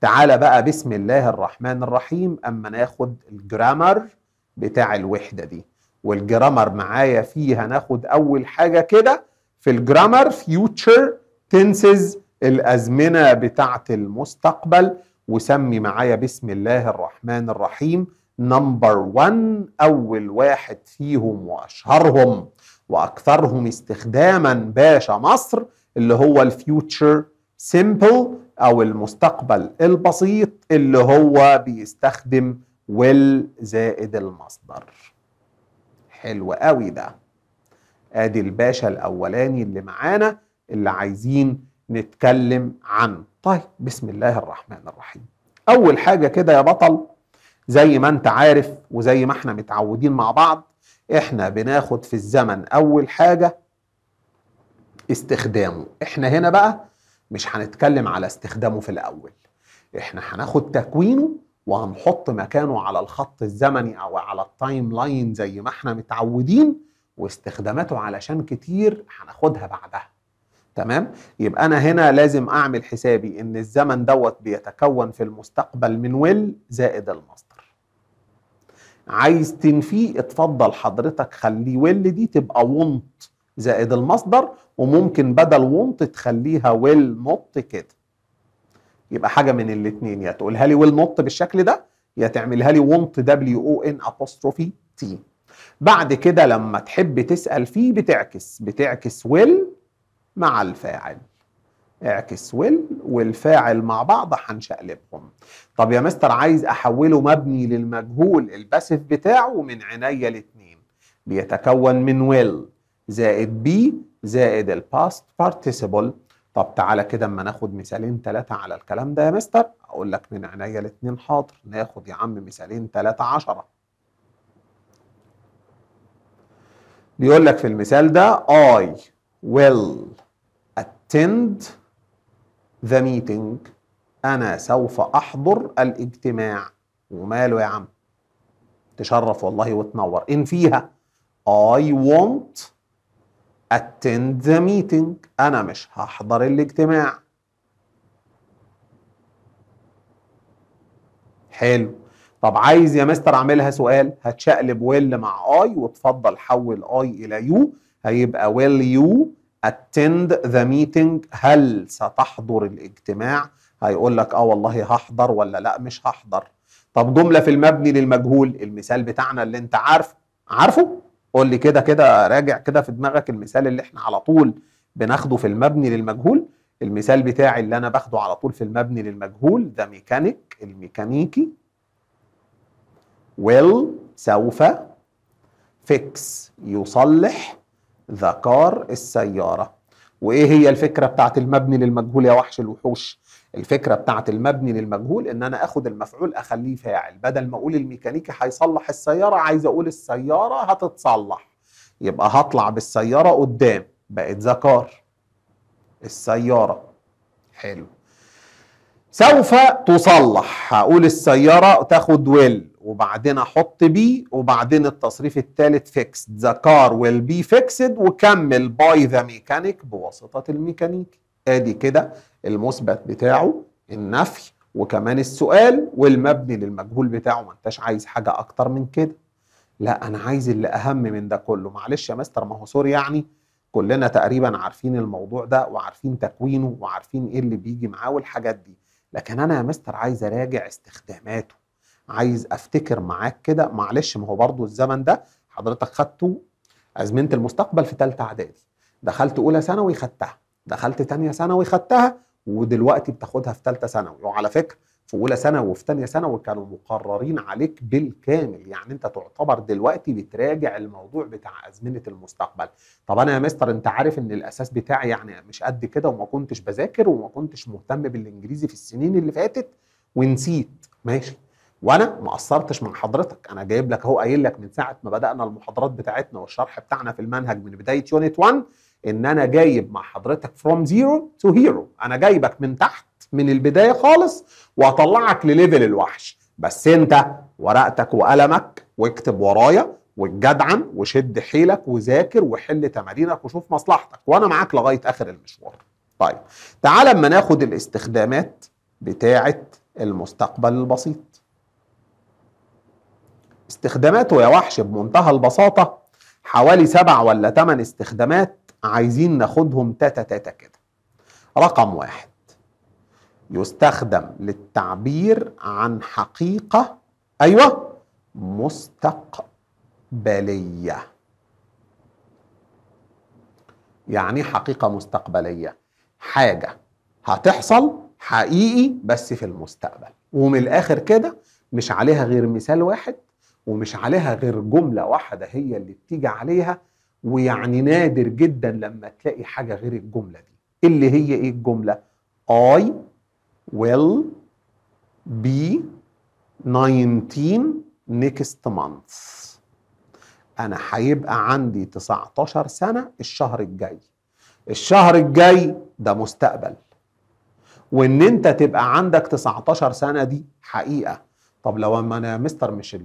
تعالى بقى بسم الله الرحمن الرحيم اما ناخد الجرامر بتاع الوحده دي والجرامر معايا فيها ناخد اول حاجه كده في الجرامر فيوتشر تنسز الازمنه بتاعه المستقبل وسمي معايا بسم الله الرحمن الرحيم نمبر 1 اول واحد فيهم واشهرهم واكثرهم استخداما باشا مصر اللي هو الفيوتشر سيمبل او المستقبل البسيط اللي هو بيستخدم ويل زائد المصدر حلو قوي ده ادي الباشا الاولاني اللي معانا اللي عايزين نتكلم عنه طيب بسم الله الرحمن الرحيم اول حاجه كده يا بطل زي ما انت عارف وزي ما احنا متعودين مع بعض احنا بناخد في الزمن اول حاجه استخدامه احنا هنا بقى مش هنتكلم على استخدامه في الأول احنا هناخد تكوينه وهنحط مكانه على الخط الزمني أو على التايم لاين زي ما احنا متعودين واستخداماته علشان كتير هناخدها بعدها تمام يبقى انا هنا لازم اعمل حسابي ان الزمن دوت بيتكون في المستقبل من ويل زائد المصدر عايز تنفيه اتفضل حضرتك خلي ويل دي تبقى ونت زائد المصدر وممكن بدل ونط تخليها ويل نوت كده يبقى حاجه من الاثنين يا تقولها لي ويل نوت بالشكل ده يا تعملها لي ونط دبليو او ان ابوستروفي تي بعد كده لما تحب تسال فيه بتعكس بتعكس ويل مع الفاعل اعكس ويل والفاعل مع بعض هنشقلبهم طب يا مستر عايز احوله مبني للمجهول الباسف بتاعه من عينيا الاثنين بيتكون من ويل زائد بي زائد الباست بارتيسيبل طب تعالى كده اما ناخد مثالين ثلاثة على الكلام ده يا مستر اقول لك من عينيا الاثنين حاضر ناخد يا عم مثالين ثلاثة عشرة بيقول لك في المثال ده I will attend the meeting أنا سوف أحضر الاجتماع وماله يا عم تشرف والله وتنور إن فيها I want attend the meeting أنا مش هحضر الاجتماع حلو طب عايز يا مستر اعملها سؤال هتشقلب ويل مع اي وتفضل حول اي الى يو هيبقى will you attend the meeting هل ستحضر الاجتماع هيقول لك اه والله هحضر ولا لا مش هحضر طب جمله في المبني للمجهول المثال بتاعنا اللي انت عارفه عارفه قول لي كده كده راجع كده في دماغك المثال اللي احنا على طول بناخده في المبني للمجهول المثال بتاعي اللي انا باخده على طول في المبني للمجهول ذا ميكانيك الميكانيكي will سوف fix يصلح ذكار السياره وايه هي الفكره بتاعت المبني للمجهول يا وحش الوحوش الفكره بتاعت المبني للمجهول ان انا اخد المفعول اخليه فاعل بدل ما اقول الميكانيكي هيصلح السياره عايز اقول السياره هتتصلح يبقى هطلع بالسياره قدام بقت ذكر السياره حلو سوف تصلح هقول السيارة تاخد ويل وبعدين احط بي وبعدين التصريف الثالث فيكسد ذا كار ويل بي فيكسد وكمل باي ذا ميكانيك بواسطة الميكانيكي ادي كده المثبت بتاعه النفي وكمان السؤال والمبني للمجهول بتاعه ما انتش عايز حاجة اكتر من كده لا انا عايز اللي اهم من ده كله معلش يا مستر ما هو سوري يعني كلنا تقريبا عارفين الموضوع ده وعارفين تكوينه وعارفين ايه اللي بيجي معاه والحاجات دي لكن انا يا مستر عايز اراجع استخداماته عايز افتكر معاك كده معلش ما هو برضو الزمن ده حضرتك خدته ازمنه المستقبل في ثالثه اعدادي دخلت اولى ثانوي خدتها دخلت ثانيه ثانوي خدتها ودلوقتي بتاخدها في ثالثه ثانوي وعلى فكره في اولى ثانوي وفي ثانيه ثانوي كانوا مقررين عليك بالكامل يعني انت تعتبر دلوقتي بتراجع الموضوع بتاع ازمنه المستقبل طب انا يا مستر انت عارف ان الاساس بتاعي يعني مش قد كده وما كنتش بذاكر وما كنتش مهتم بالانجليزي في السنين اللي فاتت ونسيت ماشي وانا ما قصرتش من حضرتك انا جايب لك اهو قايل لك من ساعه ما بدانا المحاضرات بتاعتنا والشرح بتاعنا في المنهج من بدايه يونت 1 ان انا جايب مع حضرتك فروم زيرو تو هيرو انا جايبك من تحت من البدايه خالص واطلعك لليفل الوحش بس انت ورقتك وقلمك واكتب ورايا واتجدعن وشد حيلك وذاكر وحل تمارينك وشوف مصلحتك وانا معاك لغايه اخر المشوار طيب تعال اما ناخد الاستخدامات بتاعه المستقبل البسيط استخداماته يا وحش بمنتهى البساطه حوالي سبع ولا ثمان استخدامات عايزين ناخدهم تاتا تاتا كده رقم واحد يستخدم للتعبير عن حقيقة أيوة مستقبلية يعني حقيقة مستقبلية حاجة هتحصل حقيقي بس في المستقبل ومن الآخر كده مش عليها غير مثال واحد ومش عليها غير جملة واحدة هي اللي بتيجي عليها ويعني نادر جدا لما تلاقي حاجة غير الجملة دي اللي هي ايه الجملة I will be 19 next month انا هيبقى عندي 19 سنه الشهر الجاي الشهر الجاي ده مستقبل وان انت تبقى عندك 19 سنه دي حقيقه طب لو ما انا مستر مش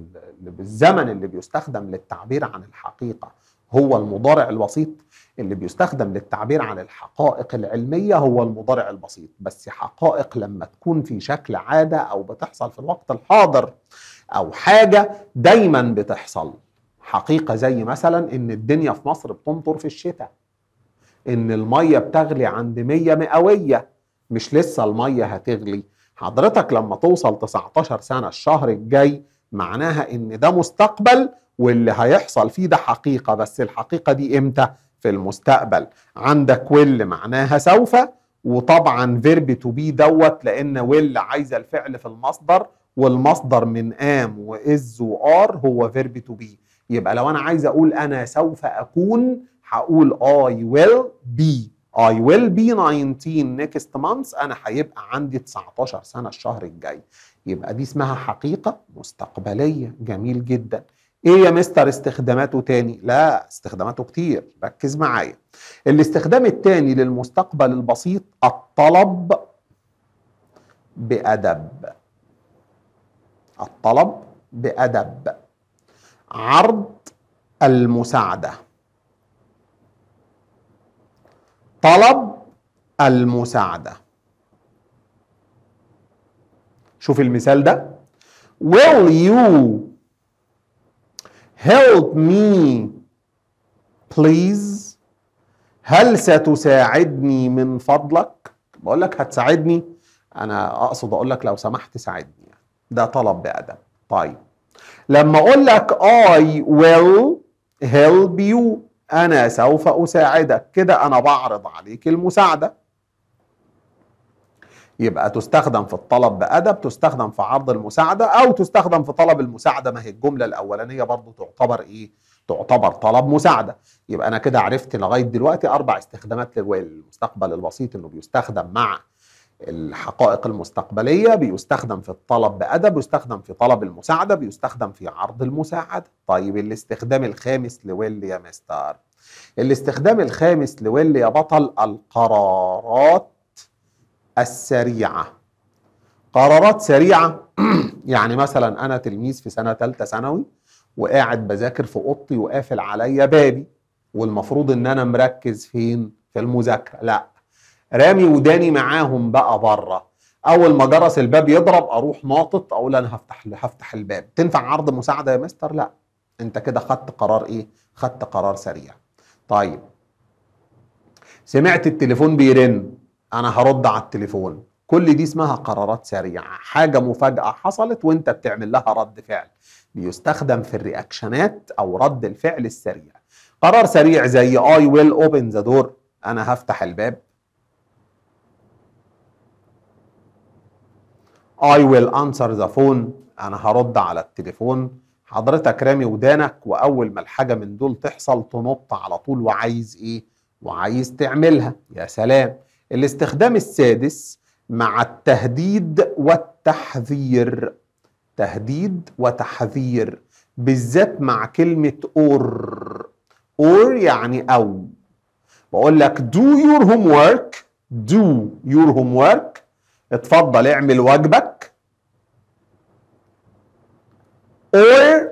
الزمن اللي بيستخدم للتعبير عن الحقيقه هو المضارع الوسيط اللي بيستخدم للتعبير عن الحقائق العلمية هو المضارع البسيط بس حقائق لما تكون في شكل عادة أو بتحصل في الوقت الحاضر أو حاجة دايما بتحصل حقيقة زي مثلا إن الدنيا في مصر بتمطر في الشتاء إن المية بتغلي عند مية مئوية مش لسه المية هتغلي حضرتك لما توصل 19 سنة الشهر الجاي معناها إن ده مستقبل واللي هيحصل فيه ده حقيقة بس الحقيقة دي إمتى؟ في المستقبل عندك will معناها سوف وطبعا فيرب تو بي دوت لان will عايزه الفعل في المصدر والمصدر من ام واز وار هو فيرب تو بي يبقى لو انا عايز اقول انا سوف اكون هقول اي ويل بي اي ويل بي 19 نيكست مانث انا هيبقى عندي 19 سنه الشهر الجاي يبقى دي اسمها حقيقه مستقبليه جميل جدا ايه يا مستر استخداماته تاني لا استخداماته كتير ركز معايا الاستخدام التاني للمستقبل البسيط الطلب بأدب الطلب بأدب عرض المساعدة طلب المساعدة شوف المثال ده Will you help me please هل ستساعدني من فضلك بقول لك هتساعدني انا اقصد اقول لك لو سمحت ساعدني يعني ده طلب بادب طيب لما اقول لك I will help you انا سوف اساعدك كده انا بعرض عليك المساعده يبقى تستخدم في الطلب بأدب تستخدم في عرض المساعدة أو تستخدم في طلب المساعدة ما هي الجملة الأولانية برضو تعتبر إيه؟ تعتبر طلب مساعدة يبقى أنا كده عرفت لغاية دلوقتي أربع استخدامات للمستقبل البسيط إنه بيستخدم مع الحقائق المستقبلية بيستخدم في الطلب بأدب بيستخدم في طلب المساعدة بيستخدم في عرض المساعدة طيب الاستخدام الخامس لويل يا مستر الاستخدام الخامس لويل يا بطل القرارات السريعة قرارات سريعة يعني مثلا أنا تلميذ في سنة ثالثة ثانوي وقاعد بذاكر في أوضتي وقافل عليا بابي والمفروض إن أنا مركز فين؟ في المذاكرة لا رامي وداني معاهم بقى بره اول ما جرس الباب يضرب اروح ناطط اقول انا هفتح هفتح الباب تنفع عرض مساعده يا مستر لا انت كده خدت قرار ايه خدت قرار سريع طيب سمعت التليفون بيرن انا هرد على التليفون كل دي اسمها قرارات سريعه حاجه مفاجاه حصلت وانت بتعمل لها رد فعل بيستخدم في الرياكشنات او رد الفعل السريع قرار سريع زي I will open the door انا هفتح الباب I will answer the phone انا هرد على التليفون حضرتك رامي ودانك واول ما الحاجه من دول تحصل تنط على طول وعايز ايه وعايز تعملها يا سلام الاستخدام السادس مع التهديد والتحذير تهديد وتحذير بالذات مع كلمة or or يعني أو بقول لك do your homework do your homework اتفضل اعمل واجبك or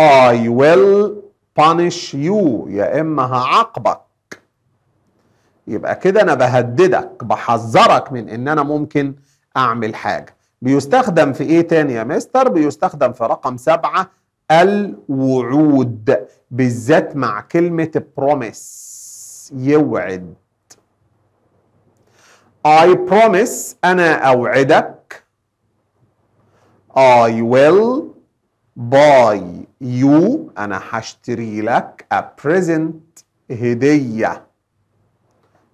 I will punish you يا إما هعاقبك يبقى كده انا بهددك بحذرك من ان انا ممكن اعمل حاجه بيستخدم في ايه تاني يا مستر بيستخدم في رقم سبعة الوعود بالذات مع كلمة بروميس يوعد I promise أنا أوعدك I will buy you أنا هشتري لك a present هدية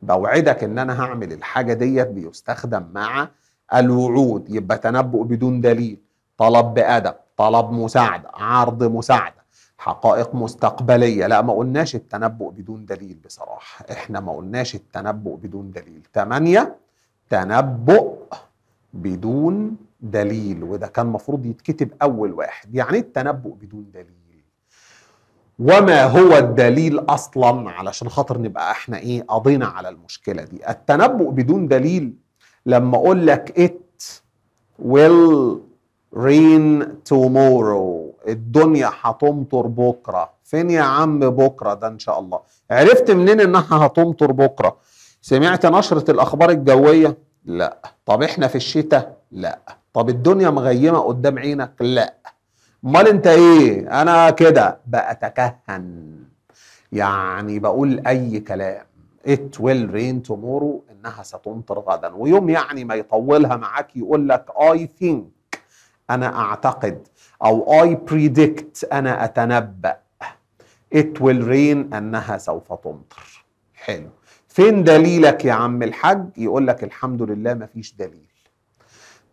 بوعدك ان انا هعمل الحاجه ديت بيستخدم مع الوعود يبقى تنبؤ بدون دليل طلب بادب طلب مساعده عرض مساعده حقائق مستقبلية لا ما قلناش التنبؤ بدون دليل بصراحة احنا ما قلناش التنبؤ بدون دليل تمانية تنبؤ بدون دليل وده كان مفروض يتكتب أول واحد يعني إيه التنبؤ بدون دليل وما هو الدليل اصلا علشان خاطر نبقى احنا ايه قضينا على المشكله دي التنبؤ بدون دليل لما اقول لك it will rain tomorrow الدنيا هتمطر بكره فين يا عم بكره ده ان شاء الله عرفت منين انها هتمطر بكره سمعت نشره الاخبار الجويه لا طب احنا في الشتاء لا طب الدنيا مغيمه قدام عينك لا امال انت ايه انا كده بأتكهن يعني بقول اي كلام it will rain tomorrow انها ستمطر غدا ويوم يعني ما يطولها معاك يقول لك I think انا اعتقد او I predict انا اتنبأ it will rain انها سوف تمطر حلو فين دليلك يا عم الحاج يقول لك الحمد لله ما فيش دليل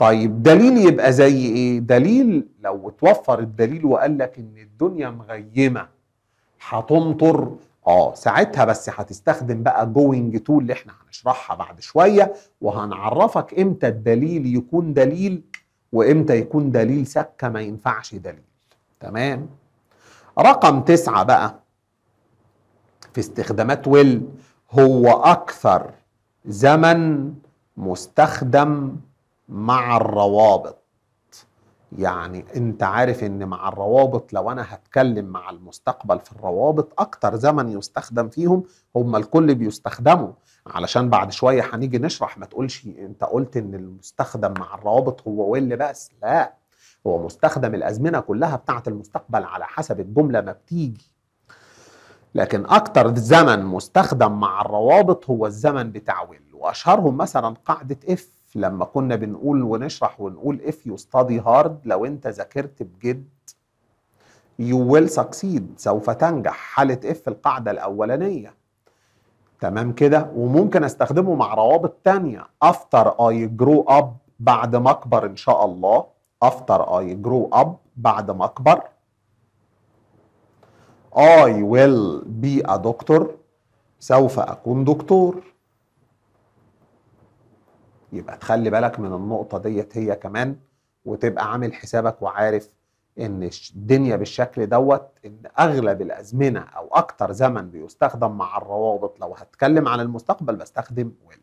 طيب دليل يبقى زي ايه دليل لو اتوفر الدليل وقال لك ان الدنيا مغيمه هتمطر اه ساعتها بس هتستخدم بقى جوينج تو اللي احنا هنشرحها بعد شويه وهنعرفك امتى الدليل يكون دليل وامتى يكون دليل سكه ما ينفعش دليل تمام رقم تسعة بقى في استخدامات ويل هو أكثر زمن مستخدم مع الروابط يعني انت عارف ان مع الروابط لو انا هتكلم مع المستقبل في الروابط اكتر زمن يستخدم فيهم هم الكل بيستخدموا علشان بعد شوية هنيجي نشرح ما تقولش انت قلت ان المستخدم مع الروابط هو ويل بس لا هو مستخدم الازمنة كلها بتاعة المستقبل على حسب الجملة ما بتيجي لكن اكتر زمن مستخدم مع الروابط هو الزمن بتاع ويل واشهرهم مثلا قاعدة اف لما كنا بنقول ونشرح ونقول if you study hard لو انت ذاكرت بجد you will succeed سوف تنجح حالة if القاعدة الأولانية تمام كده وممكن استخدمه مع روابط تانية after I grow up بعد ما اكبر ان شاء الله after I grow up بعد ما اكبر I will be a doctor سوف أكون دكتور يبقى تخلي بالك من النقطه ديت هي كمان وتبقى عامل حسابك وعارف ان الدنيا بالشكل دوت ان اغلب الازمنه او اكتر زمن بيستخدم مع الروابط لو هتكلم عن المستقبل بستخدم ويل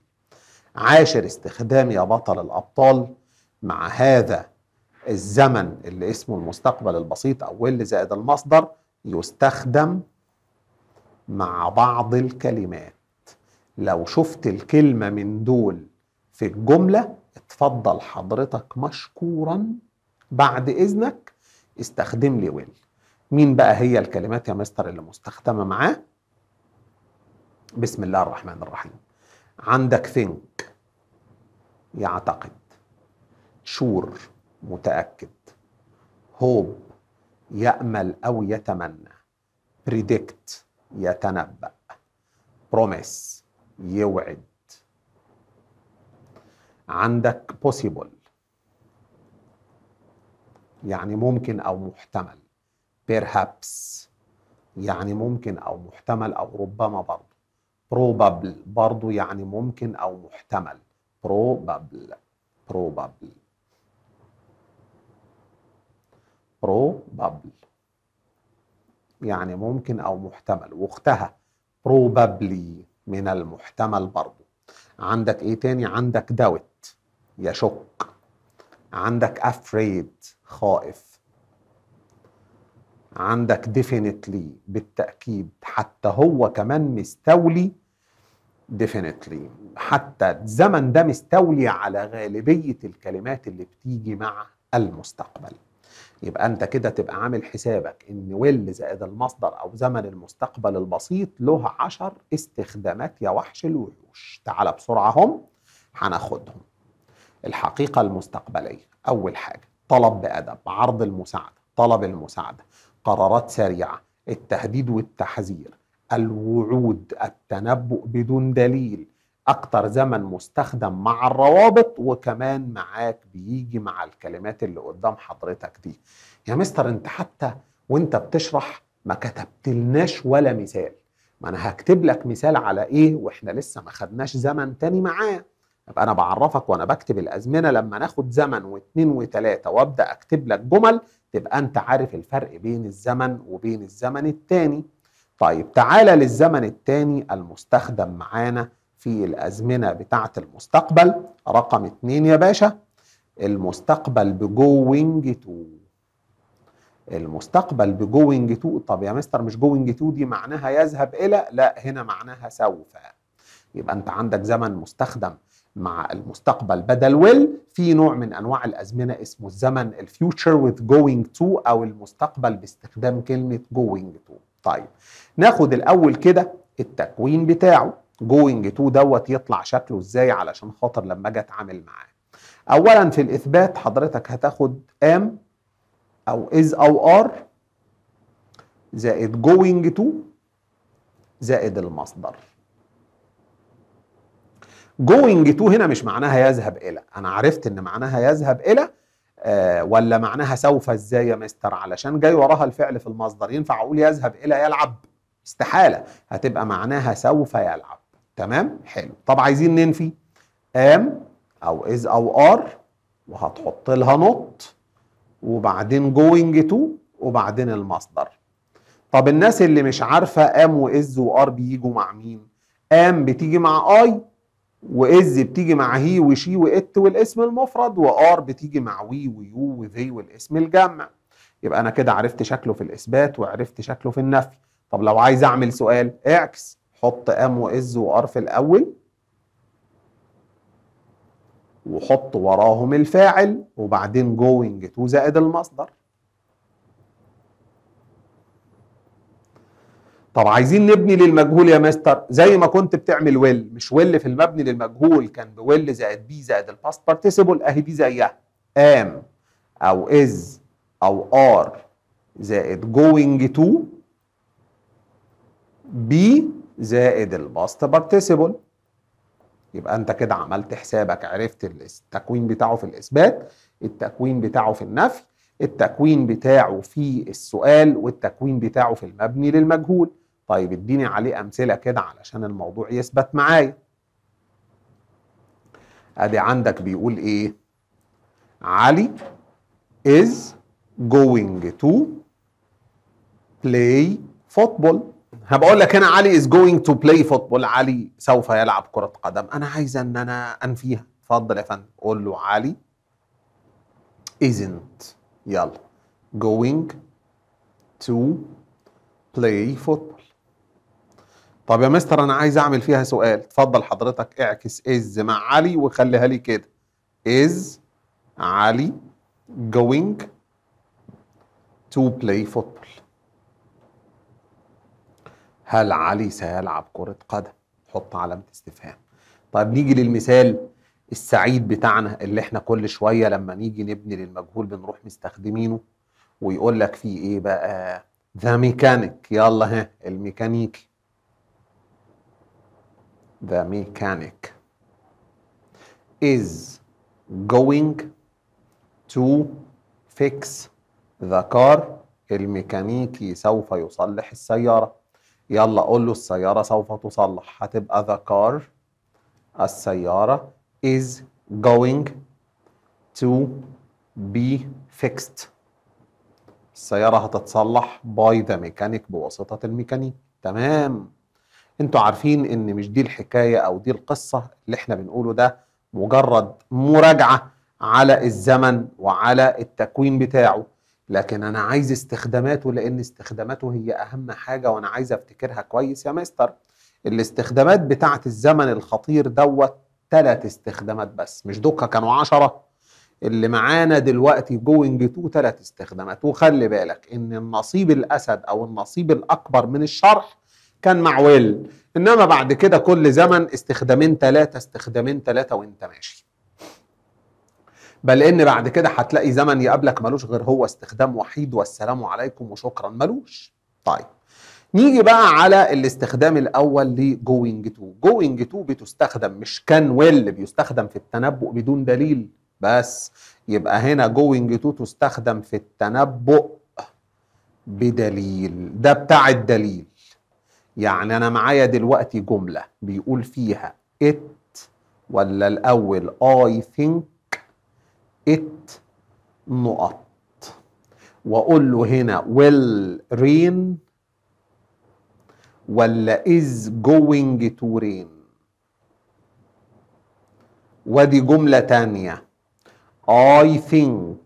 عاشر استخدام يا بطل الابطال مع هذا الزمن اللي اسمه المستقبل البسيط او ويل زائد المصدر يستخدم مع بعض الكلمات لو شفت الكلمه من دول في الجملة اتفضل حضرتك مشكورا بعد إذنك استخدم لي ويل مين بقى هي الكلمات يا مستر اللي مستخدمة معاه بسم الله الرحمن الرحيم عندك ثينك يعتقد شور متأكد هوب يأمل أو يتمنى بريدكت يتنبأ بروميس يوعد عندك possible يعني ممكن أو محتمل perhaps يعني ممكن أو محتمل أو ربما برضه probable برضه يعني ممكن أو محتمل probable probable probable يعني ممكن أو محتمل واختها probably من المحتمل برضه عندك ايه تاني عندك doubt يشك عندك afraid خائف عندك definitely بالتأكيد حتى هو كمان مستولي definitely حتى الزمن ده مستولي على غالبية الكلمات اللي بتيجي مع المستقبل يبقى انت كده تبقى عامل حسابك ان ويل زائد المصدر او زمن المستقبل البسيط له عشر استخدامات يا وحش الوحوش تعال بسرعة هم هناخدهم الحقيقة المستقبلية أول حاجة طلب بأدب عرض المساعدة طلب المساعدة قرارات سريعة التهديد والتحذير الوعود التنبؤ بدون دليل أكتر زمن مستخدم مع الروابط وكمان معاك بيجي مع الكلمات اللي قدام حضرتك دي يا مستر أنت حتى وانت بتشرح ما كتبتلناش ولا مثال ما انا هكتب لك مثال على ايه واحنا لسه ما خدناش زمن تاني معاه يبقى انا بعرفك وانا بكتب الازمنه لما ناخد زمن واثنين وثلاثه وابدا اكتب لك جمل تبقى انت عارف الفرق بين الزمن وبين الزمن الثاني. طيب تعالى للزمن الثاني المستخدم معانا في الازمنه بتاعه المستقبل رقم اثنين يا باشا المستقبل بجوينج تو المستقبل بجوينج تو طب يا مستر مش جوينج تو دي معناها يذهب الى لا هنا معناها سوف يبقى انت عندك زمن مستخدم مع المستقبل بدل ويل في نوع من انواع الازمنه اسمه الزمن الفيوتشر وذ جوينج تو او المستقبل باستخدام كلمه جوينج تو طيب ناخد الاول كده التكوين بتاعه جوينج تو دوت يطلع شكله ازاي علشان خاطر لما اجي اتعامل معاه اولا في الاثبات حضرتك هتاخد ام او از او ار زائد جوينج تو زائد المصدر جوينج تو هنا مش معناها يذهب الى انا عرفت ان معناها يذهب الى آه ولا معناها سوف ازاي يا مستر علشان جاي وراها الفعل في المصدر ينفع اقول يذهب الى يلعب استحاله هتبقى معناها سوف يلعب تمام حلو طب عايزين ننفي ام او از او ار وهتحط لها نوت وبعدين جوينج تو وبعدين المصدر طب الناس اللي مش عارفه ام واز وار بيجوا مع مين ام بتيجي مع اي واز بتيجي مع هي وشي وات والاسم المفرد وار بتيجي مع وي ويو وذي والاسم الجمع يبقى انا كده عرفت شكله في الاثبات وعرفت شكله في النفي طب لو عايز اعمل سؤال اعكس حط ام واز وار في الاول وحط وراهم الفاعل وبعدين جوينج تو زائد المصدر طب عايزين نبني للمجهول يا مستر زي ما كنت بتعمل ويل مش ويل في المبني للمجهول كان بويل زائد بي زائد الباست بارتيسيبل اهي دي زيها ام إيه؟ او از او ار زائد جوينج تو بي زائد الباست بارتيسيبل يبقى انت كده عملت حسابك عرفت التكوين بتاعه في الاثبات التكوين بتاعه في النفي التكوين بتاعه في السؤال والتكوين بتاعه في المبني للمجهول طيب اديني عليه امثله كده علشان الموضوع يثبت معايا ادي عندك بيقول ايه علي is going to play football هبقول لك هنا علي is going to play football علي سوف يلعب كرة قدم أنا عايزة أن أنا أنفيها اتفضل يا فندم قول له علي isn't يلا going to play football طب يا مستر انا عايز اعمل فيها سؤال اتفضل حضرتك اعكس از مع علي وخليها لي كده از علي going to play football هل علي سيلعب كرة قدم حط علامة استفهام طيب نيجي للمثال السعيد بتاعنا اللي احنا كل شوية لما نيجي نبني للمجهول بنروح مستخدمينه ويقول لك فيه ايه بقى ذا ميكانيك يلا ها الميكانيكي the mechanic is going to fix the car الميكانيكي سوف يصلح السيارة يلا قول له السيارة سوف تصلح هتبقى the car السيارة is going to be fixed السيارة هتتصلح by the mechanic بواسطة الميكانيكي تمام انتوا عارفين ان مش دي الحكايه او دي القصه اللي احنا بنقوله ده مجرد مراجعه على الزمن وعلى التكوين بتاعه لكن انا عايز استخداماته لان استخداماته هي اهم حاجه وانا عايز افتكرها كويس يا مستر الاستخدامات بتاعه الزمن الخطير دوت ثلاث استخدامات بس مش دوكا كانوا عشرة اللي معانا دلوقتي جوينج تو ثلاث استخدامات وخلي بالك ان النصيب الاسد او النصيب الاكبر من الشرح كان مع ويل انما بعد كده كل زمن استخدامين ثلاثه استخدامين ثلاثه وانت ماشي بل ان بعد كده هتلاقي زمن يقابلك ملوش غير هو استخدام وحيد والسلام عليكم وشكرا ملوش طيب نيجي بقى على الاستخدام الاول لجوينج تو جوينج تو بتستخدم مش كان ويل بيستخدم في التنبؤ بدون دليل بس يبقى هنا جوينج تو تستخدم في التنبؤ بدليل ده بتاع الدليل يعني أنا معايا دلوقتي جملة بيقول فيها it ولا الأول I think it نقط وأقول له هنا will rain ولا is going to rain ودي جملة تانية I think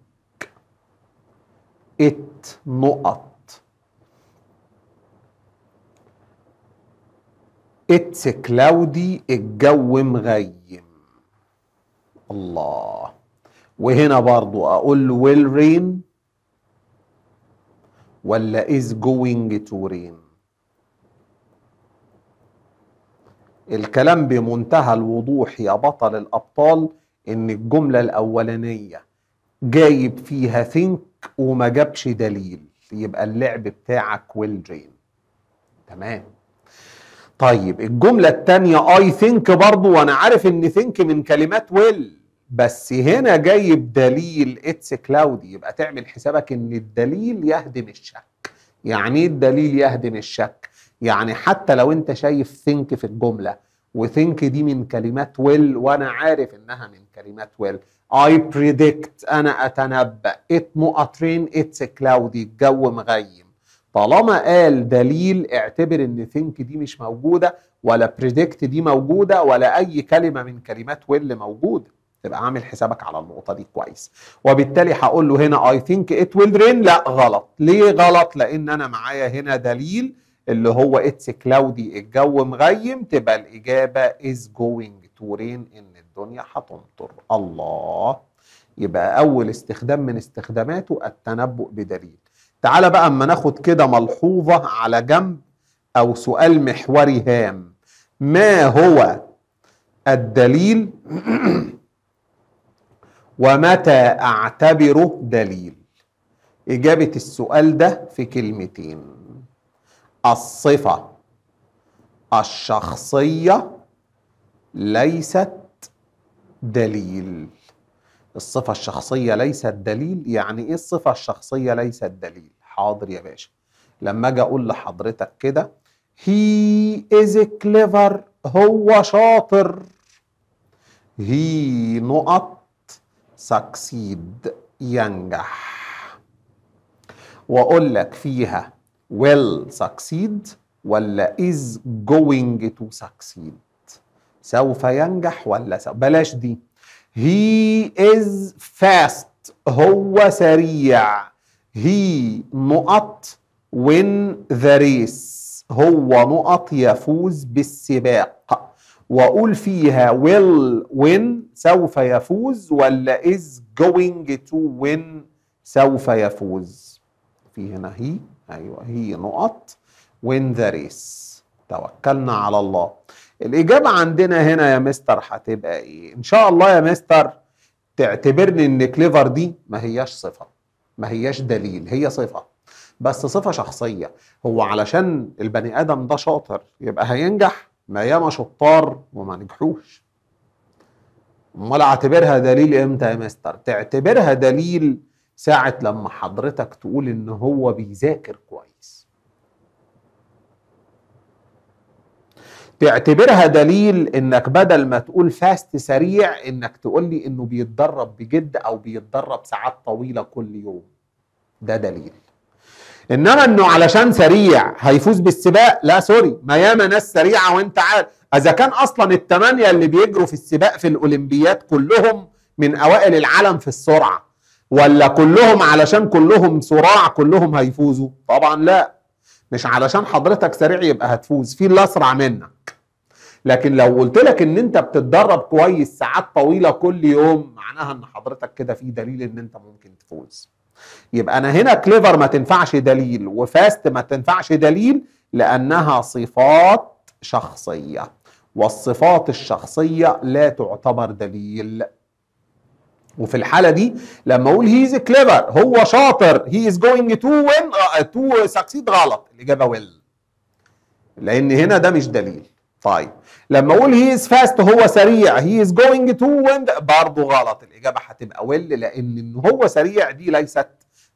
it نقط اتس كلاودي الجو مغيم الله وهنا برضو اقول له ويل رين ولا از جوينج تو رين الكلام بمنتهى الوضوح يا بطل الابطال ان الجمله الاولانيه جايب فيها ثينك وما جابش دليل يبقى اللعب بتاعك ويل رين تمام طيب الجملة التانية اي ثينك برضو وانا عارف ان ثينك من كلمات ويل بس هنا جايب دليل اتس كلاودي يبقى تعمل حسابك ان الدليل يهدم الشك يعني ايه الدليل يهدم الشك يعني حتى لو انت شايف ثينك في الجملة وثينك دي من كلمات ويل وانا عارف انها من كلمات ويل اي بريدكت انا اتنبأ ات اترين اتس كلاودي الجو مغير طالما قال دليل اعتبر ان ثينك دي مش موجوده ولا بريدكت دي موجوده ولا اي كلمه من كلمات ويل موجوده تبقى عامل حسابك على النقطه دي كويس وبالتالي هقول له هنا اي ثينك ات ويل رين لا غلط ليه غلط لان انا معايا هنا دليل اللي هو اتس كلاودي الجو مغيم تبقى الاجابه از جوينج تو رين ان الدنيا هتمطر الله يبقى اول استخدام من استخداماته التنبؤ بدليل تعالى بقى اما ناخد كده ملحوظة على جنب أو سؤال محوري هام ما هو الدليل ومتى أعتبره دليل إجابة السؤال ده في كلمتين الصفة الشخصية ليست دليل الصفة الشخصية ليست دليل يعني ايه الصفة الشخصية ليست دليل حاضر يا باشا لما اجي اقول لحضرتك كده هي از كليفر هو شاطر هي نقط سكسيد ينجح واقول لك فيها will succeed ولا is going to succeed سوف ينجح ولا سوف بلاش دي he is fast هو سريع he نقط win the race هو نقط يفوز بالسباق واقول فيها will win سوف يفوز ولا is going to win سوف يفوز في هنا هي ايوه هي نقط win the race توكلنا على الله الاجابه عندنا هنا يا مستر هتبقى ايه ان شاء الله يا مستر تعتبرني ان كليفر دي ما هياش صفه ما هياش دليل هي صفه بس صفه شخصيه هو علشان البني ادم ده شاطر يبقى هينجح ما ياما شطار وما نجحوش امال اعتبرها دليل امتى يا مستر تعتبرها دليل ساعه لما حضرتك تقول ان هو بيذاكر كويس تعتبرها دليل انك بدل ما تقول فاست سريع انك تقول لي انه بيتدرب بجد او بيتدرب ساعات طويله كل يوم ده دليل انما انه علشان سريع هيفوز بالسباق لا سوري ما ياما ناس سريعه وانت عارف اذا كان اصلا الثمانيه اللي بيجروا في السباق في الاولمبياد كلهم من اوائل العالم في السرعه ولا كلهم علشان كلهم صراع كلهم هيفوزوا طبعا لا مش علشان حضرتك سريع يبقى هتفوز في اللي اسرع منك لكن لو قلت لك ان انت بتتدرب كويس ساعات طويله كل يوم معناها ان حضرتك كده في دليل ان انت ممكن تفوز يبقى انا هنا كليفر ما تنفعش دليل وفاست ما تنفعش دليل لانها صفات شخصيه والصفات الشخصيه لا تعتبر دليل وفي الحاله دي لما اقول هي از كليفر هو شاطر هي از جوينج تو وين تو سكسيد غلط الاجابه ويل لان هنا ده مش دليل طيب لما اقول هي از فاست هو سريع هي از جوينج تو وين برضه غلط الاجابه هتبقى ويل لان ان هو سريع دي ليست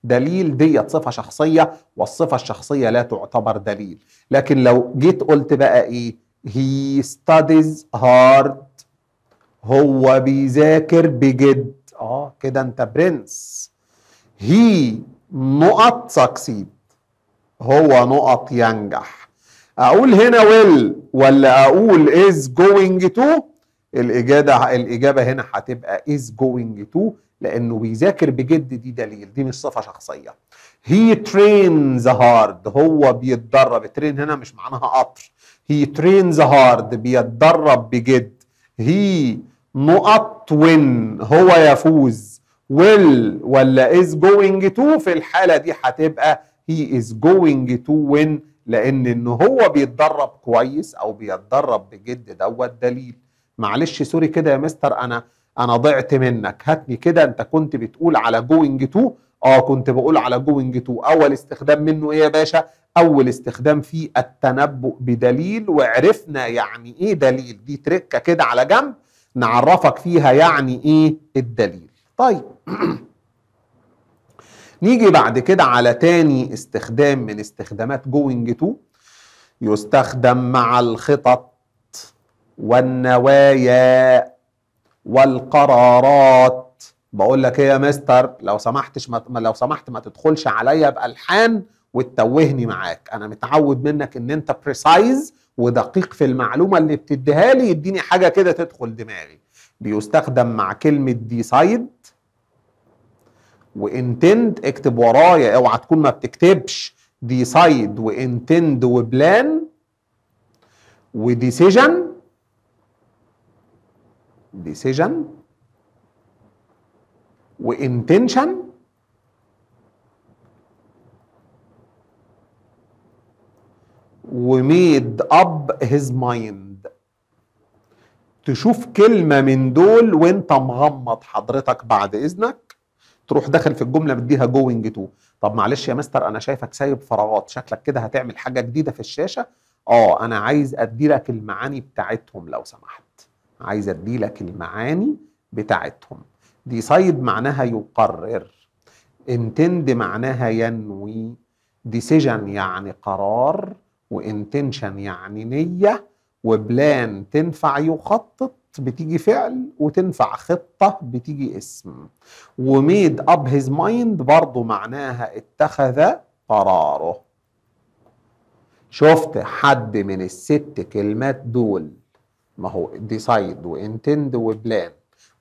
دليل ديت صفه شخصيه والصفه الشخصيه لا تعتبر دليل لكن لو جيت قلت بقى ايه هي ستاديز هارد هو بيذاكر بجد اه كده انت برنس هي نقط سكسيد هو نقط ينجح اقول هنا ويل ولا اقول از جوينج تو الاجابه الاجابه هنا هتبقى از جوينج تو لانه بيذاكر بجد دي دليل دي مش صفه شخصيه هي ترينز هارد هو بيتدرب ترين هنا مش معناها قطر هي ترينز هارد بيتدرب بجد هي نقط وين هو يفوز ويل ولا از جوينج تو في الحالة دي هتبقى هي از جوينج تو وين لأن إن هو بيتدرب كويس أو بيتدرب بجد دوت دليل معلش سوري كده يا مستر أنا أنا ضعت منك هاتني كده أنت كنت بتقول على جوينج تو اه كنت بقول على جوينج تو اول استخدام منه ايه يا باشا اول استخدام فيه التنبؤ بدليل وعرفنا يعني ايه دليل دي تركه كده على جنب نعرفك فيها يعني ايه الدليل طيب نيجي بعد كده على تاني استخدام من استخدامات جوينج تو يستخدم مع الخطط والنوايا والقرارات بقول لك ايه يا مستر لو سمحتش ما لو سمحت ما تدخلش عليا بالحان وتتوهني معاك انا متعود منك ان انت بريسايز ودقيق في المعلومه اللي بتديها لي يديني حاجه كده تدخل دماغي بيستخدم مع كلمه ديسايد وانتند اكتب ورايا اوعى تكون ما بتكتبش ديسايد وانتند وبلان وديسيجن ديسيجن وانتنشن وميد اب هيز مايند تشوف كلمة من دول وانت مغمض حضرتك بعد اذنك تروح داخل في الجملة مديها جوينج تو طب معلش يا مستر انا شايفك سايب فراغات شكلك كده هتعمل حاجة جديدة في الشاشة اه انا عايز اديلك المعاني بتاعتهم لو سمحت عايز اديلك المعاني بتاعتهم دي سايد معناها يقرر انتند معناها ينوي ديسيجن يعني قرار وانتنشن يعني نيه وبلان تنفع يخطط بتيجي فعل وتنفع خطة بتيجي اسم وميد اب هيز مايند برضه معناها اتخذ قراره شفت حد من الست كلمات دول ما هو ديسايد وانتند وبلان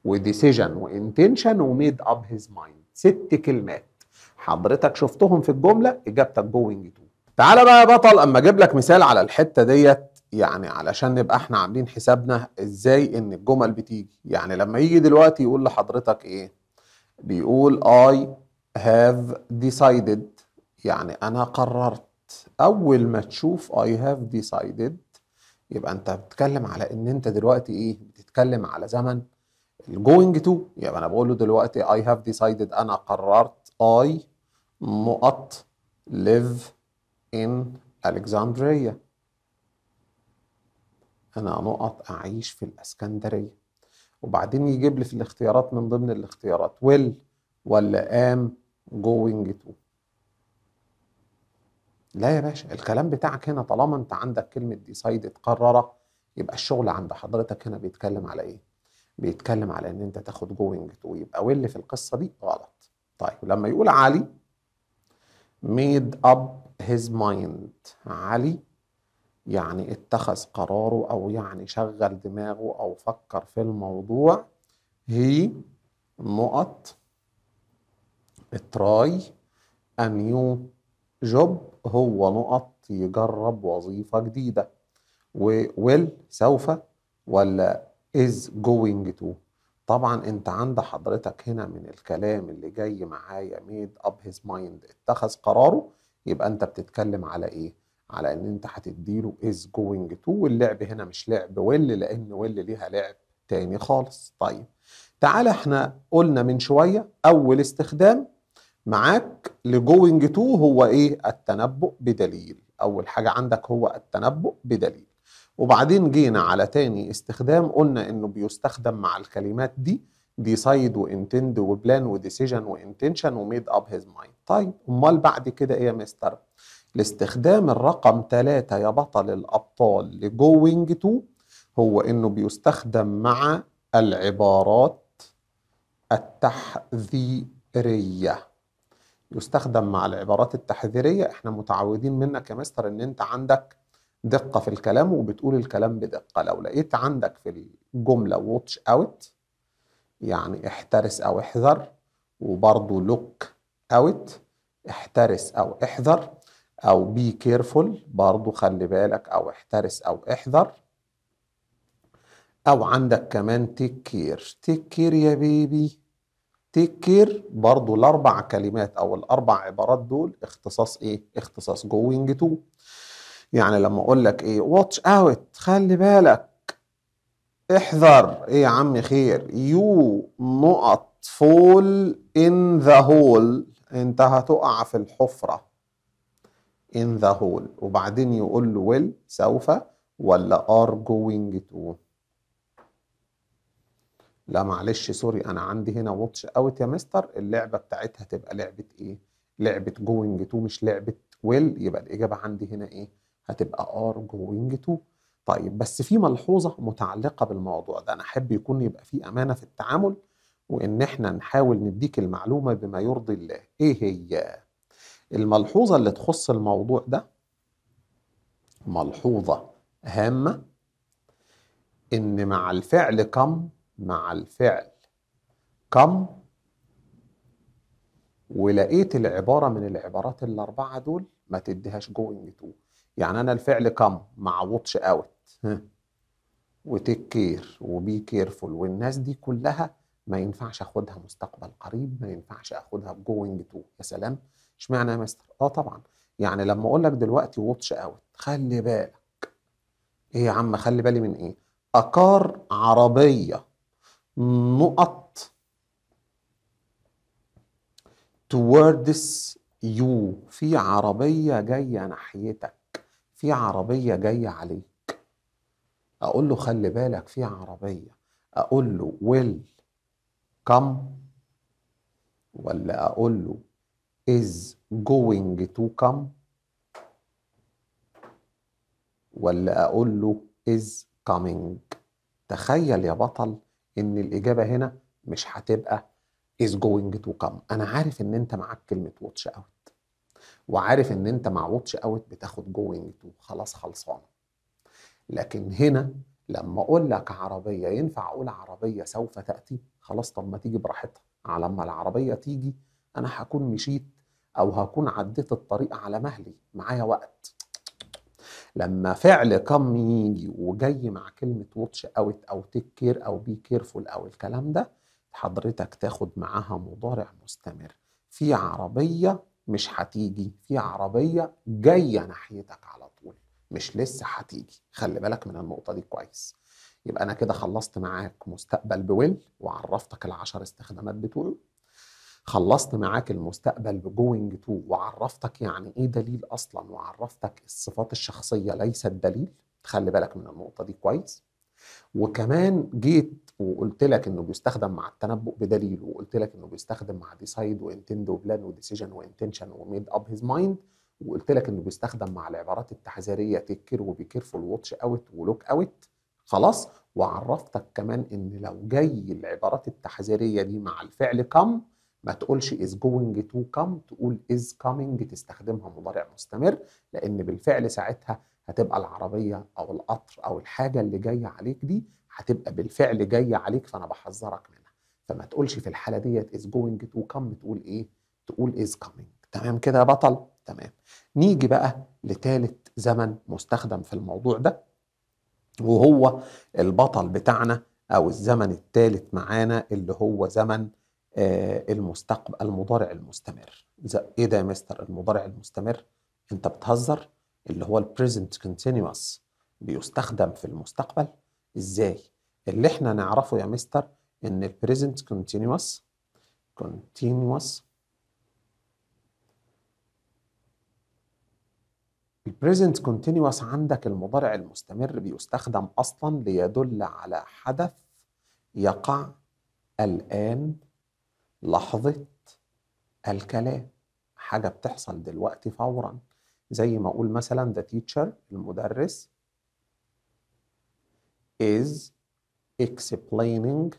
وديسيجن وانتنشن وميد اب هيز مايند ست كلمات حضرتك شفتهم في الجملة اجابتك جوينج تو تعالى بقى يا بطل اما اجيب لك مثال على الحته ديت يعني علشان نبقى احنا عاملين حسابنا ازاي ان الجمل بتيجي يعني لما يجي دلوقتي يقول لحضرتك ايه بيقول I have decided يعني انا قررت اول ما تشوف I have decided يبقى انت بتتكلم على ان انت دلوقتي ايه بتتكلم على زمن going تو يبقى انا بقول له دلوقتي I have decided انا قررت I مؤط live in Alexandria أنا نقط أعيش في الإسكندرية وبعدين يجيب لي في الاختيارات من ضمن الاختيارات will ولا am going to لا يا باشا الكلام بتاعك هنا طالما انت عندك كلمة ديسايد قرر يبقى الشغل عند حضرتك هنا بيتكلم على ايه؟ بيتكلم على ان انت تاخد جوينج تو يبقى ويل في القصة دي غلط طيب لما يقول علي ميد اب his mind علي يعني اتخذ قراره او يعني شغل دماغه او فكر في الموضوع هي نقط تراي نيو جوب هو نقط يجرب وظيفة جديدة ويل سوف ولا is going to طبعا انت عند حضرتك هنا من الكلام اللي جاي معايا made up his mind اتخذ قراره يبقى انت بتتكلم على ايه على ان انت هتديله از جوينج تو واللعب هنا مش لعب ويل لان ويل ليها لعب تاني خالص طيب تعالى احنا قلنا من شويه اول استخدام معاك لجوينج تو هو ايه التنبؤ بدليل اول حاجه عندك هو التنبؤ بدليل وبعدين جينا على تاني استخدام قلنا انه بيستخدم مع الكلمات دي ديسايد وانتند وبلان وديسيجن وانتنشن وميد اب هيز مايند طيب امال بعد كده ايه يا مستر الاستخدام الرقم ثلاثة يا بطل الأبطال لجوينج تو هو إنه بيستخدم مع العبارات التحذيرية يستخدم مع العبارات التحذيرية احنا متعودين منك يا مستر ان انت عندك دقة في الكلام وبتقول الكلام بدقة لو لقيت عندك في الجملة واتش اوت يعني احترس أو احذر وبرضه لوك أوت احترس أو احذر أو بي كيرفول برضه خلي بالك أو احترس أو احذر أو عندك كمان تيك كير تيك كير يا بيبي تيك كير برضه الأربع كلمات أو الأربع عبارات دول اختصاص إيه؟ اختصاص جوينج تو يعني لما أقول لك إيه واتش أوت خلي بالك احذر ايه يا عم خير يو نقط فول ان ذا هول انت هتقع في الحفرة ان ذا هول وبعدين يقول له ويل سوف ولا ار جوينج تو لا معلش سوري انا عندي هنا واتش اوت يا مستر اللعبه بتاعتها تبقى لعبه ايه لعبه جوينج تو مش لعبه ويل يبقى الاجابه عندي هنا ايه هتبقى ار جوينج تو طيب بس في ملحوظه متعلقه بالموضوع ده انا احب يكون يبقى في امانه في التعامل وان احنا نحاول نديك المعلومه بما يرضي الله ايه هي الملحوظه اللي تخص الموضوع ده ملحوظه هامه ان مع الفعل كم مع الفعل كم ولقيت العباره من العبارات الاربعه دول ما تديهاش جوينج تو يعني انا الفعل كم مع واتش اوت وتيك كير وبي كيرفول والناس دي كلها ما ينفعش اخدها مستقبل قريب ما ينفعش اخدها جوينج تو يا سلام اشمعنى يا مستر اه طبعا يعني لما اقول لك دلوقتي واتش اوت خلي بالك ايه يا عم خلي بالي من ايه اكار عربيه نقط towards يو في عربيه جايه ناحيتك في عربية جاية عليك أقول له خلي بالك في عربية أقول له ويل كم ولا أقول له is going to come ولا أقول له is coming تخيل يا بطل إن الإجابة هنا مش هتبقى is going to come أنا عارف إن أنت معاك كلمة واتش أوت وعارف ان انت مع واتش اوت بتاخد جوينج تو خلاص خلصان لكن هنا لما اقول لك عربيه ينفع اقول عربيه سوف تاتي خلاص طب ما تيجي براحتها على ما العربيه تيجي انا هكون مشيت او هكون عديت الطريق على مهلي معايا وقت لما فعل كم يجي وجاي مع كلمه واتش اوت او تيك كير او بي كيرفول او الكلام ده حضرتك تاخد معاها مضارع مستمر في عربيه مش هتيجي في عربيه جايه ناحيتك على طول مش لسه هتيجي خلي بالك من النقطه دي كويس يبقى انا كده خلصت معاك مستقبل بويل وعرفتك العشر استخدامات بتوعه خلصت معاك المستقبل بجوينج تو وعرفتك يعني ايه دليل اصلا وعرفتك الصفات الشخصيه ليست دليل خلي بالك من النقطه دي كويس وكمان جيت وقلت لك انه بيستخدم مع التنبؤ بدليل وقلت لك انه بيستخدم مع ديسايد وانتند وبلان وديسيجن وانتنشن وميد اب هيز مايند وقلت لك انه بيستخدم مع العبارات التحذيريه تيك كير وبي كيرفول واتش اوت ولوك اوت خلاص وعرفتك كمان ان لو جاي العبارات التحذيريه دي مع الفعل كم ما تقولش از جوينج تو كم تقول از كامينج تستخدمها مضارع مستمر لان بالفعل ساعتها هتبقى العربيه او القطر او الحاجه اللي جايه عليك دي هتبقى بالفعل جايه عليك فانا بحذرك منها فما تقولش في الحاله ديت از جوينج تو كم تقول ايه تقول از كامينج تمام كده يا بطل تمام نيجي بقى لثالث زمن مستخدم في الموضوع ده وهو البطل بتاعنا او الزمن الثالث معانا اللي هو زمن آه المستقبل المضارع المستمر ايه ده يا مستر المضارع المستمر انت بتهزر اللي هو البريزنت كونتينوس بيستخدم في المستقبل ازاي اللي احنا نعرفه يا مستر ان البريزنت كونتينوس continuous البريزنت كونتينوس عندك المضارع المستمر بيستخدم اصلا ليدل على حدث يقع الان لحظه الكلام حاجه بتحصل دلوقتي فورا زي ما اقول مثلا the teacher المدرس is explaining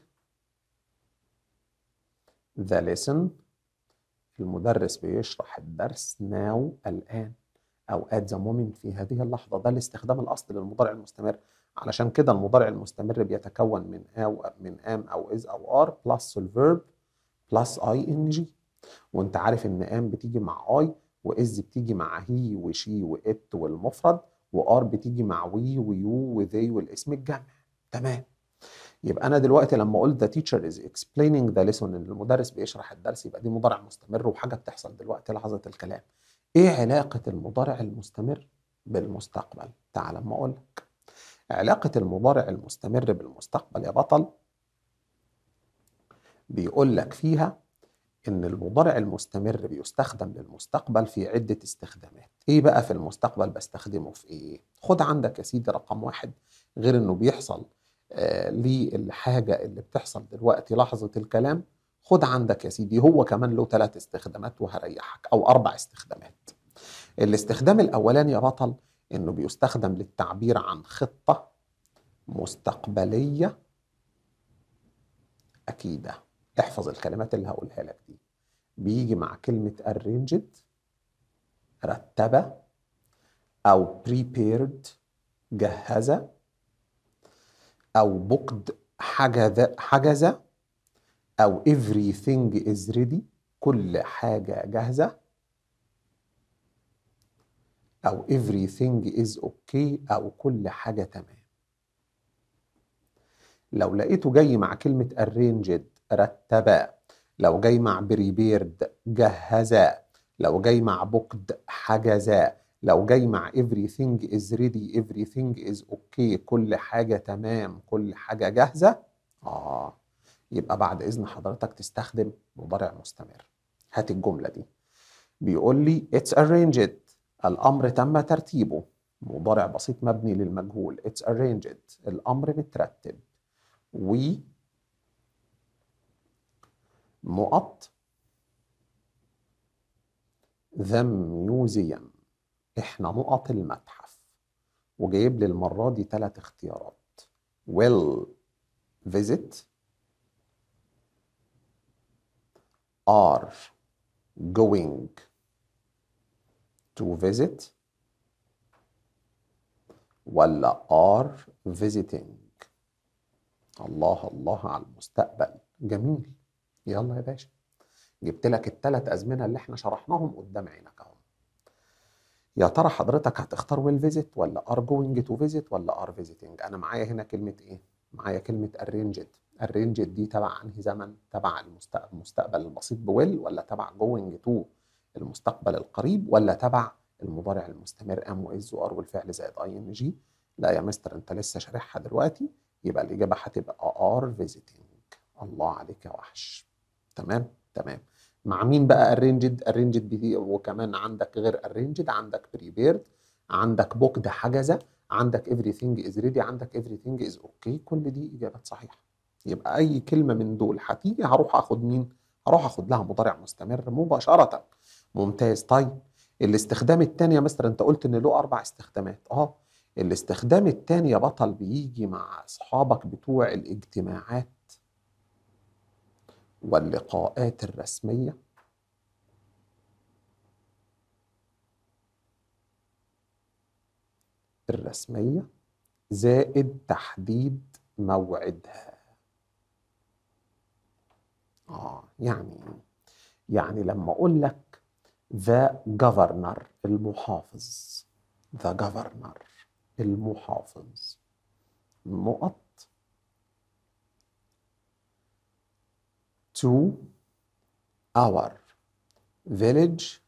the lesson المدرس بيشرح الدرس now الآن أو at the moment في هذه اللحظة ده الاستخدام الأصلي للمضارع المستمر علشان كده المضارع المستمر بيتكون من أو من ام أو از أو ار الفيرب بلس اي ان ing وأنت عارف إن ام بتيجي مع I واز بتيجي مع هي وشي وات والمفرد وار بتيجي مع وي ويو وذي والاسم الجمع تمام يبقى انا دلوقتي لما قلت ذا تيتشر از إكسبلينينج ذا ليسون ان المدرس بيشرح الدرس يبقى دي مضارع مستمر وحاجه بتحصل دلوقتي لحظه الكلام ايه علاقه المضارع المستمر بالمستقبل تعال اما اقول لك علاقه المضارع المستمر بالمستقبل يا بطل بيقول لك فيها ان المضارع المستمر بيستخدم للمستقبل في عده استخدامات ايه بقى في المستقبل بستخدمه في ايه خد عندك يا سيدي رقم واحد غير انه بيحصل آه للحاجه اللي بتحصل دلوقتي لحظه الكلام خد عندك يا سيدي هو كمان له ثلاث استخدامات وهريحك او اربع استخدامات الاستخدام الاولاني يا بطل انه بيستخدم للتعبير عن خطه مستقبليه اكيده احفظ الكلمات اللي هقولها لك دي بيجي مع كلمة arranged رتبة أو prepared جهزة أو booked حجز حجز أو everything is ready كل حاجة جاهزة أو everything is okay أو كل حاجة تمام لو لقيته جاي مع كلمة arranged رتبا لو جاي مع بريبيرد جهزا لو جاي مع بوكد حجزا لو جاي مع everything is ready everything is okay كل حاجة تمام كل حاجة جاهزة آه يبقى بعد إذن حضرتك تستخدم مضارع مستمر هات الجملة دي بيقول لي it's arranged الأمر تم ترتيبه مضارع بسيط مبني للمجهول it's arranged الأمر مترتب we نقط ذم ميوزيم احنا نقط المتحف وجايب لي المرة دي تلات اختيارات will visit are going to visit ولا are visiting الله الله على المستقبل جميل يلا يا باشا جبت لك الثلاث أزمنة اللي احنا شرحناهم قدام عينك اهو يا ترى حضرتك هتختار ويل فيزيت ولا ار جوينج تو فيزيت ولا ار فيزيتنج انا معايا هنا كلمه ايه معايا كلمه ارينجد ارينجد دي تبع انهي زمن تبع المستقبل البسيط بويل ولا تبع جوينج تو المستقبل القريب ولا تبع المضارع المستمر ام واز وار والفعل زائد اي ان جي لا يا مستر انت لسه شارحها دلوقتي يبقى الاجابه هتبقى ار فيزيتنج الله عليك يا وحش تمام تمام مع مين بقى ارينجد ارينجد وكمان عندك غير ارينجد عندك بريبيرد عندك بوكد حجزه عندك ثينج از ريدي عندك ثينج از اوكي كل دي اجابات صحيحه يبقى اي كلمه من دول هتيجي هروح اخد مين هروح اخد لها مضارع مستمر مباشره ممتاز طيب الاستخدام يا مثلا انت قلت ان له اربع استخدامات اه الاستخدام الثاني يا بطل بيجي مع اصحابك بتوع الاجتماعات واللقاءات الرسميه الرسميه زائد تحديد موعدها اه يعني إيه؟ يعني لما اقول لك ذا جفرنر المحافظ ذا جفرنر المحافظ نقط to our village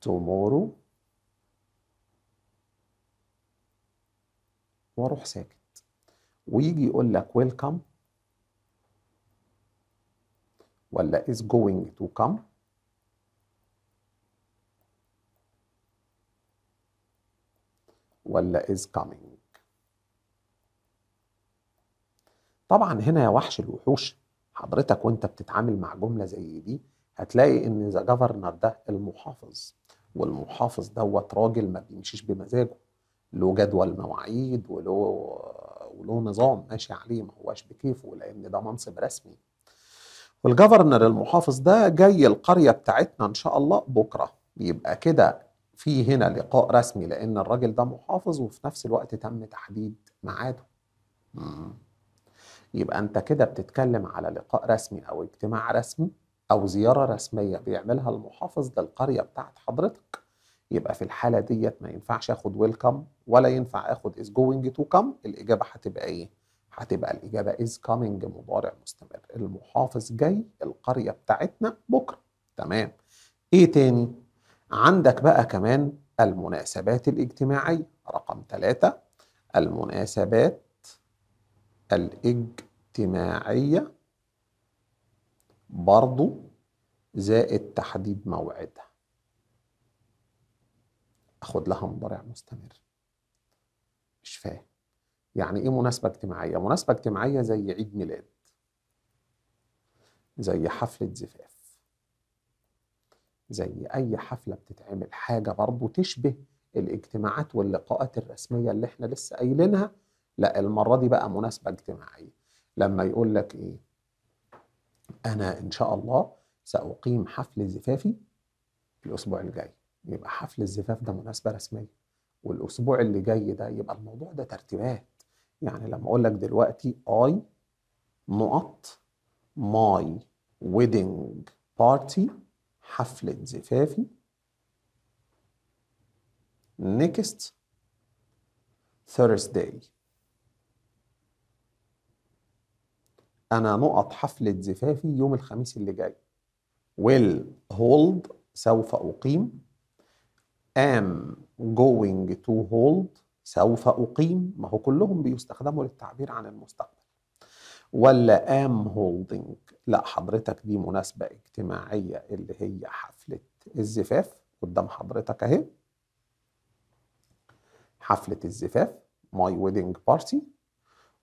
tomorrow واروح ساكت ويجي يقول لك welcome ولا is going to come ولا is coming طبعا هنا يا وحش الوحوش حضرتك وانت بتتعامل مع جمله زي دي هتلاقي ان ذا جفرنر ده المحافظ والمحافظ دوت راجل ما بيمشيش بمزاجه له جدول مواعيد وله وله نظام ماشي عليه ما هواش بكيفه لان ده منصب رسمي والجفرنر المحافظ ده جاي القريه بتاعتنا ان شاء الله بكره يبقى كده في هنا لقاء رسمي لان الراجل ده محافظ وفي نفس الوقت تم تحديد ميعاده يبقى انت كده بتتكلم على لقاء رسمي او اجتماع رسمي او زياره رسميه بيعملها المحافظ للقريه بتاعت حضرتك يبقى في الحاله ديت ما ينفعش اخد ويلكم ولا ينفع اخد از جوينج تو كم الاجابه هتبقى ايه هتبقى الاجابه از كامينج مضارع مستمر المحافظ جاي القريه بتاعتنا بكره تمام ايه تاني عندك بقى كمان المناسبات الاجتماعيه رقم ثلاثة المناسبات الاجتماعية برضو زائد تحديد موعدها أخد لها مضارع مستمر مش فاهم يعني إيه مناسبة اجتماعية؟ مناسبة اجتماعية زي عيد ميلاد زي حفلة زفاف زي أي حفلة بتتعمل حاجة برضو تشبه الاجتماعات واللقاءات الرسمية اللي احنا لسه قايلينها لا المرة دي بقى مناسبة اجتماعية لما يقول لك إيه أنا إن شاء الله سأقيم حفل زفافي الأسبوع الجاي يبقى حفل الزفاف ده مناسبة رسمية والأسبوع اللي جاي ده يبقى الموضوع ده ترتيبات يعني لما أقول لك دلوقتي أي نقط ماي ويدنج بارتي حفلة زفافي نيكست Thursday انا نقط حفله زفافي يوم الخميس اللي جاي will hold سوف اقيم am going to hold سوف اقيم ما هو كلهم بيستخدموا للتعبير عن المستقبل ولا am holding لا حضرتك دي مناسبه اجتماعيه اللي هي حفله الزفاف قدام حضرتك اهي حفله الزفاف my wedding party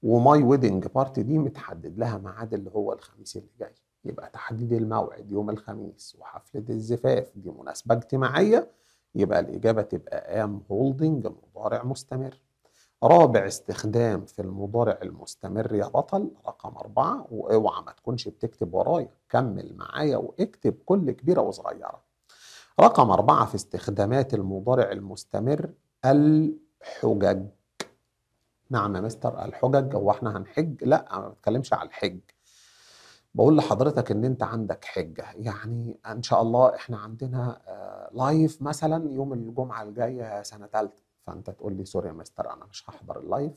وماي ويدنج بارتي دي متحدد لها ميعاد اللي هو الخميس اللي جاي يبقى تحديد الموعد يوم الخميس وحفلة الزفاف دي مناسبة اجتماعية يبقى الإجابة تبقى ام هولدنج مضارع مستمر رابع استخدام في المضارع المستمر يا بطل رقم أربعة واوعى ما تكونش بتكتب ورايا كمل معايا واكتب كل كبيرة وصغيرة رقم أربعة في استخدامات المضارع المستمر الحجج نعم يا مستر الحجج هو احنا هنحج لا انا ما بتكلمش على الحج بقول لحضرتك ان انت عندك حجه يعني ان شاء الله احنا عندنا لايف آه، مثلا يوم الجمعه الجايه سنه ثالثه فانت تقول لي سوري يا مستر انا مش هحضر اللايف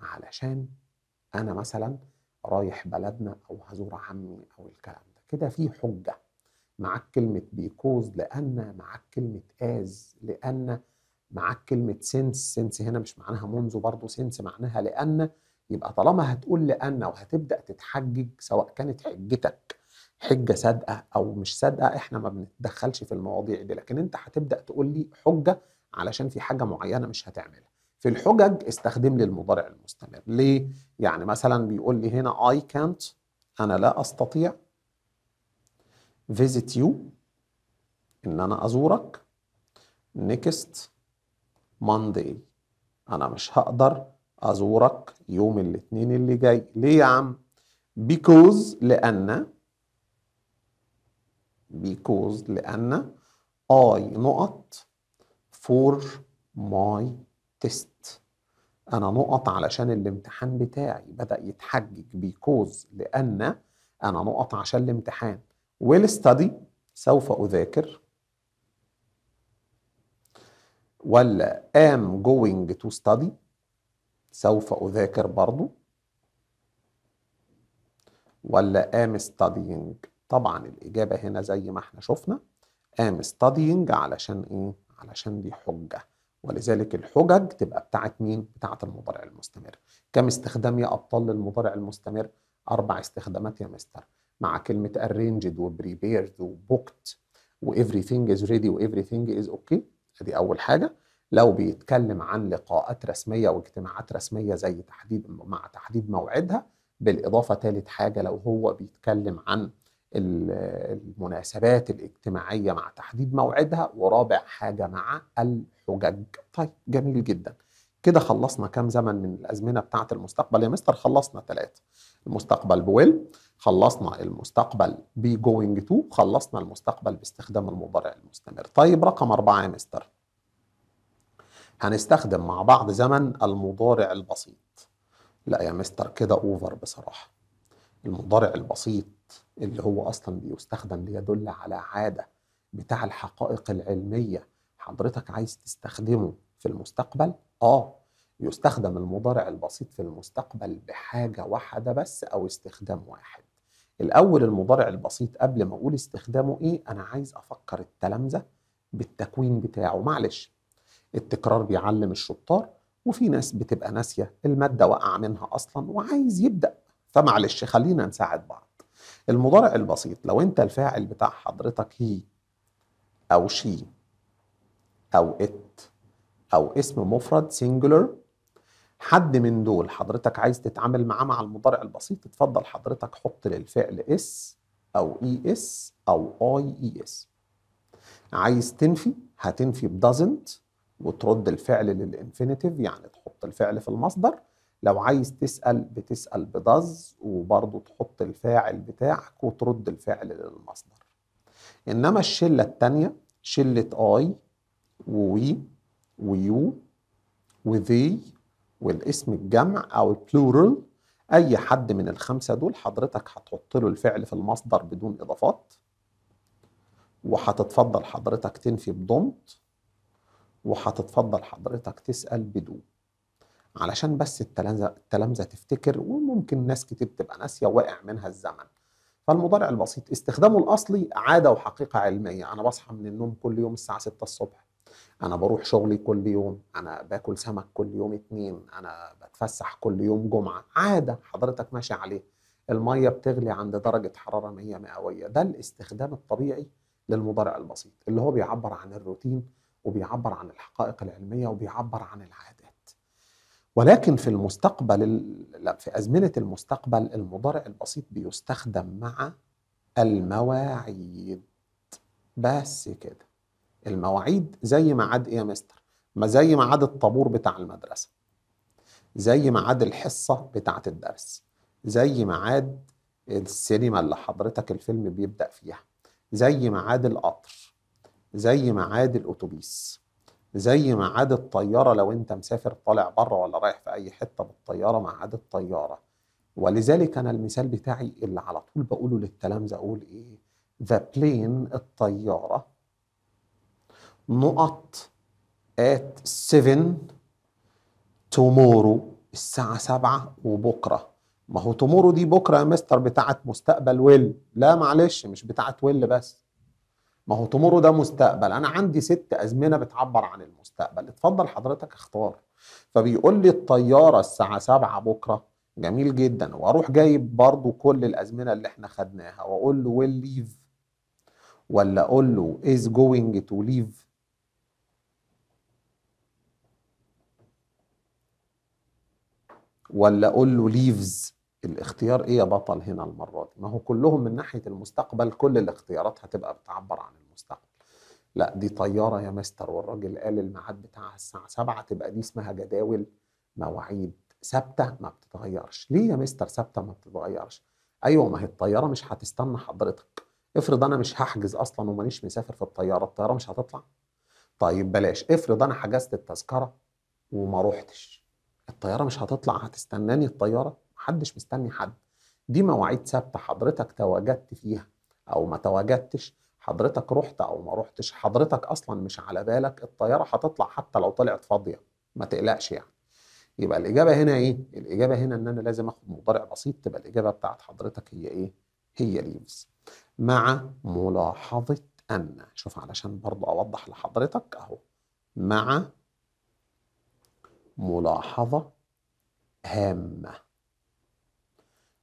علشان انا مثلا رايح بلدنا او هزور عمي او الكلام ده كده في حجه معاك كلمه بيكوز لان معاك كلمه از لان معاك كلمه سنس سنس هنا مش معناها منذ برضه سنس معناها لان يبقى طالما هتقول لان وهتبدأ تتحجج سواء كانت حجتك حجه صادقه او مش صادقه احنا ما بنتدخلش في المواضيع دي لكن انت هتبدا تقول لي حجه علشان في حاجه معينه مش هتعملها في الحجج استخدم لي المضارع المستمر ليه يعني مثلا بيقول لي هنا اي كانت انا لا استطيع فيزيت يو ان انا ازورك نيكست ماندي انا مش هقدر ازورك يوم الاثنين اللي جاي ليه يا عم because لان because لان I نقط for my test انا نقط علشان الامتحان بتاعي بدا يتحجج because لان انا نقط عشان الامتحان ويل study سوف اذاكر ولا am going to study سوف أذاكر برضو ولا am studying طبعا الإجابة هنا زي ما احنا شفنا am studying علشان إيه؟ علشان دي حجة ولذلك الحجج تبقى بتاعت مين؟ بتاعت المضارع المستمر كم استخدام يا أبطال للمضارع المستمر؟ أربع استخدامات يا مستر مع كلمة arranged و prepared و booked و everything is ready و everything is okay ادي اول حاجه لو بيتكلم عن لقاءات رسميه واجتماعات رسميه زي تحديد مع تحديد موعدها بالاضافه ثالث حاجه لو هو بيتكلم عن المناسبات الاجتماعيه مع تحديد موعدها ورابع حاجه مع الحجج طيب جميل جدا كده خلصنا كام زمن من الازمنه بتاعه المستقبل يا مستر خلصنا ثلاثه المستقبل بويل خلصنا المستقبل بي جوينج تو خلصنا المستقبل باستخدام المضارع المستمر طيب رقم أربعة يا مستر هنستخدم مع بعض زمن المضارع البسيط لا يا مستر كده أوفر بصراحة المضارع البسيط اللي هو أصلا بيستخدم ليدل على عادة بتاع الحقائق العلمية حضرتك عايز تستخدمه في المستقبل آه يستخدم المضارع البسيط في المستقبل بحاجة واحدة بس أو استخدام واحد الاول المضارع البسيط قبل ما اقول استخدامه ايه انا عايز افكر التلامذه بالتكوين بتاعه معلش التكرار بيعلم الشطار وفي ناس بتبقى ناسيه الماده واقعه منها اصلا وعايز يبدا فمعلش خلينا نساعد بعض المضارع البسيط لو انت الفاعل بتاع حضرتك هي او شي او ات او اسم مفرد سنجولر حد من دول حضرتك عايز تتعامل معاه مع المضارع البسيط اتفضل حضرتك حط للفعل اس او اي e اس او اي اي اس عايز تنفي هتنفي بدازنت وترد الفعل للانفينيتيف يعني تحط الفعل في المصدر لو عايز تسأل بتسأل بدز وبرضه تحط الفاعل بتاعك وترد الفعل للمصدر إنما الشلة التانية شلة آي ووي ويو وذي والاسم الجمع او البلورال اي حد من الخمسه دول حضرتك هتحط له الفعل في المصدر بدون اضافات وهتتفضل حضرتك تنفي بدونت وهتتفضل حضرتك تسال بدو علشان بس التلامذه التلامذه تفتكر وممكن ناس كتير تبقى ناسيه واقع منها الزمن فالمضارع البسيط استخدامه الاصلي عاده وحقيقه علميه انا بصحى من النوم كل يوم الساعه 6 الصبح انا بروح شغلي كل يوم انا باكل سمك كل يوم اتنين انا بتفسح كل يوم جمعه عاده حضرتك ماشي عليه الميه بتغلي عند درجه حراره مية مئويه ده الاستخدام الطبيعي للمضارع البسيط اللي هو بيعبر عن الروتين وبيعبر عن الحقائق العلميه وبيعبر عن العادات ولكن في المستقبل لا في ازمنه المستقبل المضارع البسيط بيستخدم مع المواعيد بس كده المواعيد زي ميعاد ايه يا مستر ما زي ميعاد الطابور بتاع المدرسه زي ميعاد الحصه بتاعه الدرس زي ميعاد السينما اللي حضرتك الفيلم بيبدا فيها زي ميعاد القطر زي ميعاد الاتوبيس زي ميعاد الطياره لو انت مسافر طالع بره ولا رايح في اي حته بالطياره ميعاد الطياره ولذلك انا المثال بتاعي اللي على طول بقوله للتلامذه اقول ايه ذا بلين الطياره نقط at 7 tomorrow الساعة 7 وبكرة ما هو تومورو دي بكرة يا مستر بتاعت مستقبل ويل لا معلش مش بتاعت ويل بس ما هو تومورو ده مستقبل انا عندي ست ازمنه بتعبر عن المستقبل اتفضل حضرتك اختار فبيقول لي الطياره الساعه 7 بكره جميل جدا واروح جايب برضو كل الازمنه اللي احنا خدناها واقول له ويل ليف ولا اقول له از جوينج تو ليف ولا اقول له ليفز الاختيار ايه يا بطل هنا المره دي ما هو كلهم من ناحيه المستقبل كل الاختيارات هتبقى بتعبر عن المستقبل لا دي طياره يا مستر والراجل قال الميعاد بتاعها الساعه 7 تبقى دي اسمها جداول مواعيد ثابته ما بتتغيرش ليه يا مستر ثابته ما بتتغيرش ايوه ما هي الطياره مش هتستنى حضرتك افرض انا مش هحجز اصلا ومانيش مسافر في الطياره الطياره مش هتطلع طيب بلاش افرض انا حجزت التذكره وما روحتش الطياره مش هتطلع هتستناني الطياره محدش مستني حد دي مواعيد ثابته حضرتك تواجدت فيها او ما تواجدتش حضرتك رحت او ما رحتش حضرتك اصلا مش على بالك الطياره هتطلع حتى لو طلعت فاضيه ما تقلقش يعني يبقى الاجابه هنا ايه الاجابه هنا ان انا لازم اخد مضارع بسيط تبقى الاجابه بتاعت حضرتك هي ايه هي ليفز مع ملاحظه ان شوف علشان برضه اوضح لحضرتك اهو مع ملاحظة هامة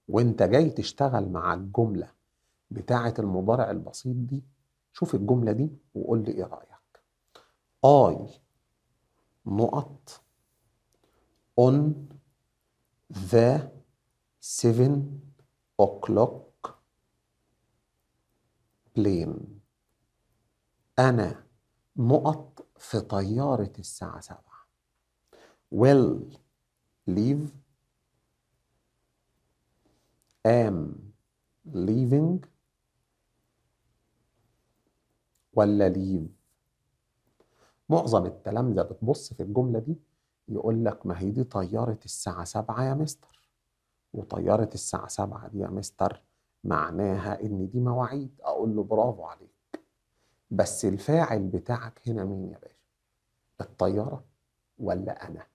وانت جاي تشتغل مع الجملة بتاعة المضارع البسيط دي شوف الجملة دي وقول لي ايه رأيك I نقط on the seven o'clock plane أنا نقط في طيارة الساعة سبعة will leave am leaving ولا leave معظم التلامذة بتبص في الجملة دي يقول لك ما هي دي طيارة الساعة 7 يا مستر وطيارة الساعة 7 دي يا مستر معناها إن دي مواعيد أقول له برافو عليك بس الفاعل بتاعك هنا مين يا باشا الطيارة ولا أنا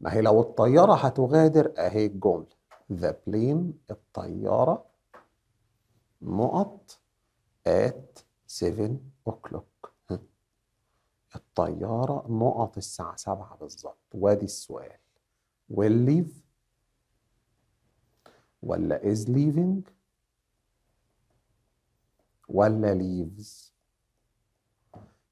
ما هي لو الطيارة هتغادر أهي الجملة the plane الطيارة نقط at 7 o'clock الطيارة نقط الساعة 7 بالظبط وادي السؤال will leave ولا is leaving ولا leaves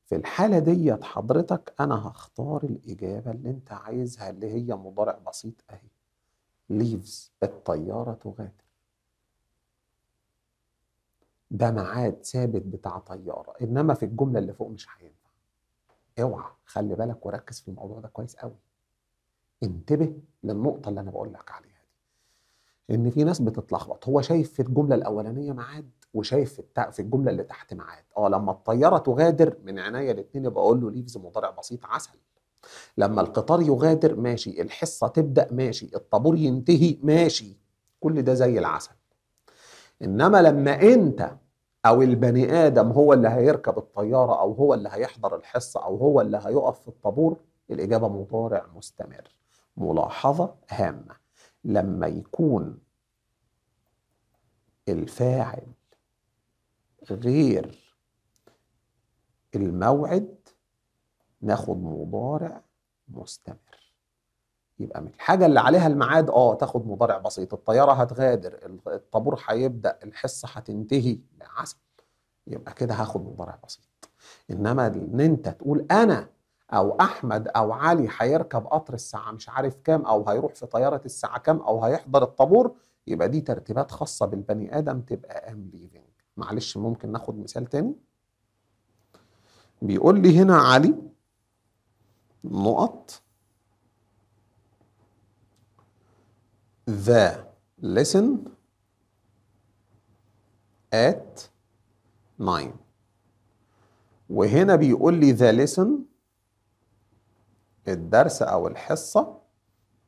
في الحالة ديت حضرتك أنا هختار الإجابة اللي أنت عايزها اللي هي مضارع بسيط أهي ليفز الطيارة تغادر ده ميعاد ثابت بتاع طيارة إنما في الجملة اللي فوق مش هينفع اوعى خلي بالك وركز في الموضوع ده كويس قوي انتبه للنقطة اللي أنا بقول لك عليها دي إن في ناس بتتلخبط هو شايف في الجملة الأولانية ميعاد وشايف في, في الجمله اللي تحت معاك اه لما الطياره تغادر من عينيا الاثنين يبقى اقول له ليفز مضارع بسيط عسل لما القطار يغادر ماشي الحصه تبدا ماشي الطابور ينتهي ماشي كل ده زي العسل انما لما انت او البني ادم هو اللي هيركب الطياره او هو اللي هيحضر الحصه او هو اللي هيقف في الطابور الاجابه مضارع مستمر ملاحظه هامه لما يكون الفاعل غير الموعد ناخد مضارع مستمر يبقى من الحاجة اللي عليها الميعاد اه تاخد مضارع بسيط الطيارة هتغادر الطابور هيبدأ الحصة هتنتهي عسل يبقى كده هاخد مضارع بسيط انما ان انت تقول انا او احمد او علي هيركب قطر الساعه مش عارف كام او هيروح في طياره الساعه كام او هيحضر الطابور يبقى دي ترتيبات خاصه بالبني ادم تبقى ام ليفنج معلش ممكن ناخد مثال تاني بيقول لي هنا علي نقط the lesson at 9 وهنا بيقول لي the lesson الدرس أو الحصة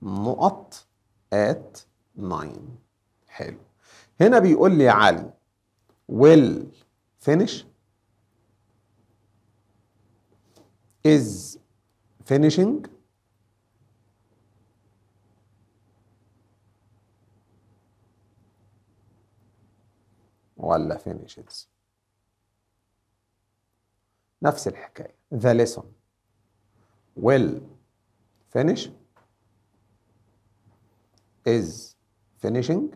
نقط at 9 حلو هنا بيقول لي علي will finish is finishing ولا finishes نفس الحكاية the lesson will finish is finishing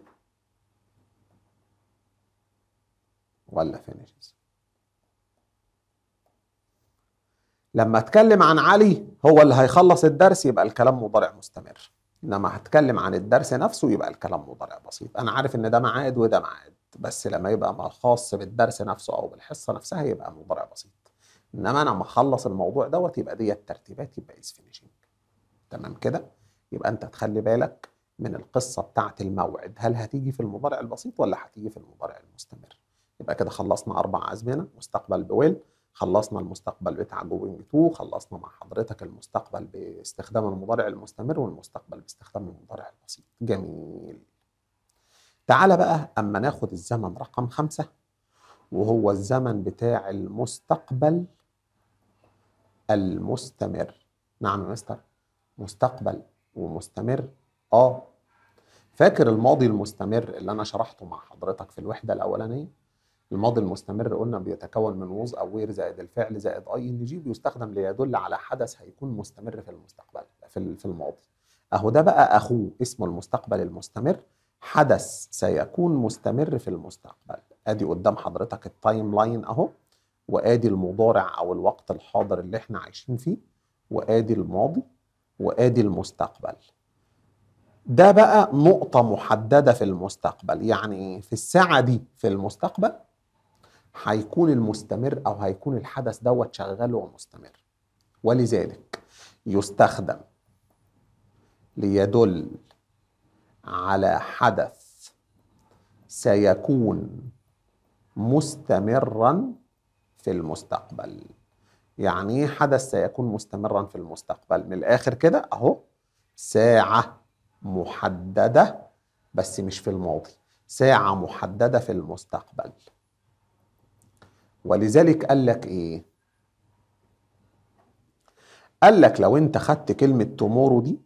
ولا finishes لما اتكلم عن علي هو اللي هيخلص الدرس يبقى الكلام مضارع مستمر انما هتكلم عن الدرس نفسه يبقى الكلام مضارع بسيط انا عارف ان ده معاد وده معاد بس لما يبقى خاص بالدرس نفسه او بالحصه نفسها يبقى مضارع بسيط انما انا لما اخلص الموضوع دوت يبقى دي الترتيبات يبقى از فينيشنج تمام كده يبقى انت تخلي بالك من القصه بتاعه الموعد هل هتيجي في المضارع البسيط ولا هتيجي في المضارع المستمر يبقى كده خلصنا أربع أزمنة مستقبل بويل خلصنا المستقبل بتاع جوينج تو خلصنا مع حضرتك المستقبل باستخدام المضارع المستمر والمستقبل باستخدام المضارع البسيط جميل تعال بقى أما ناخد الزمن رقم خمسة وهو الزمن بتاع المستقبل المستمر نعم يا مستر مستقبل ومستمر اه فاكر الماضي المستمر اللي انا شرحته مع حضرتك في الوحده الاولانيه الماضي المستمر قلنا بيتكون من ووز او وير زائد الفعل زائد اي ان جي بيستخدم ليدل على حدث هيكون مستمر في المستقبل في في الماضي اهو ده بقى اخوه اسمه المستقبل المستمر حدث سيكون مستمر في المستقبل ادي قدام حضرتك التايم لاين اهو وادي المضارع او الوقت الحاضر اللي احنا عايشين فيه وادي الماضي وادي المستقبل ده بقى نقطة محددة في المستقبل يعني في الساعة دي في المستقبل هيكون المستمر او هيكون الحدث دوت شغال ومستمر ولذلك يستخدم ليدل على حدث سيكون مستمرا في المستقبل يعني ايه حدث سيكون مستمرا في المستقبل من الاخر كده اهو ساعه محدده بس مش في الماضي ساعه محدده في المستقبل ولذلك قال لك ايه قال لك لو انت خدت كلمة تومورو دي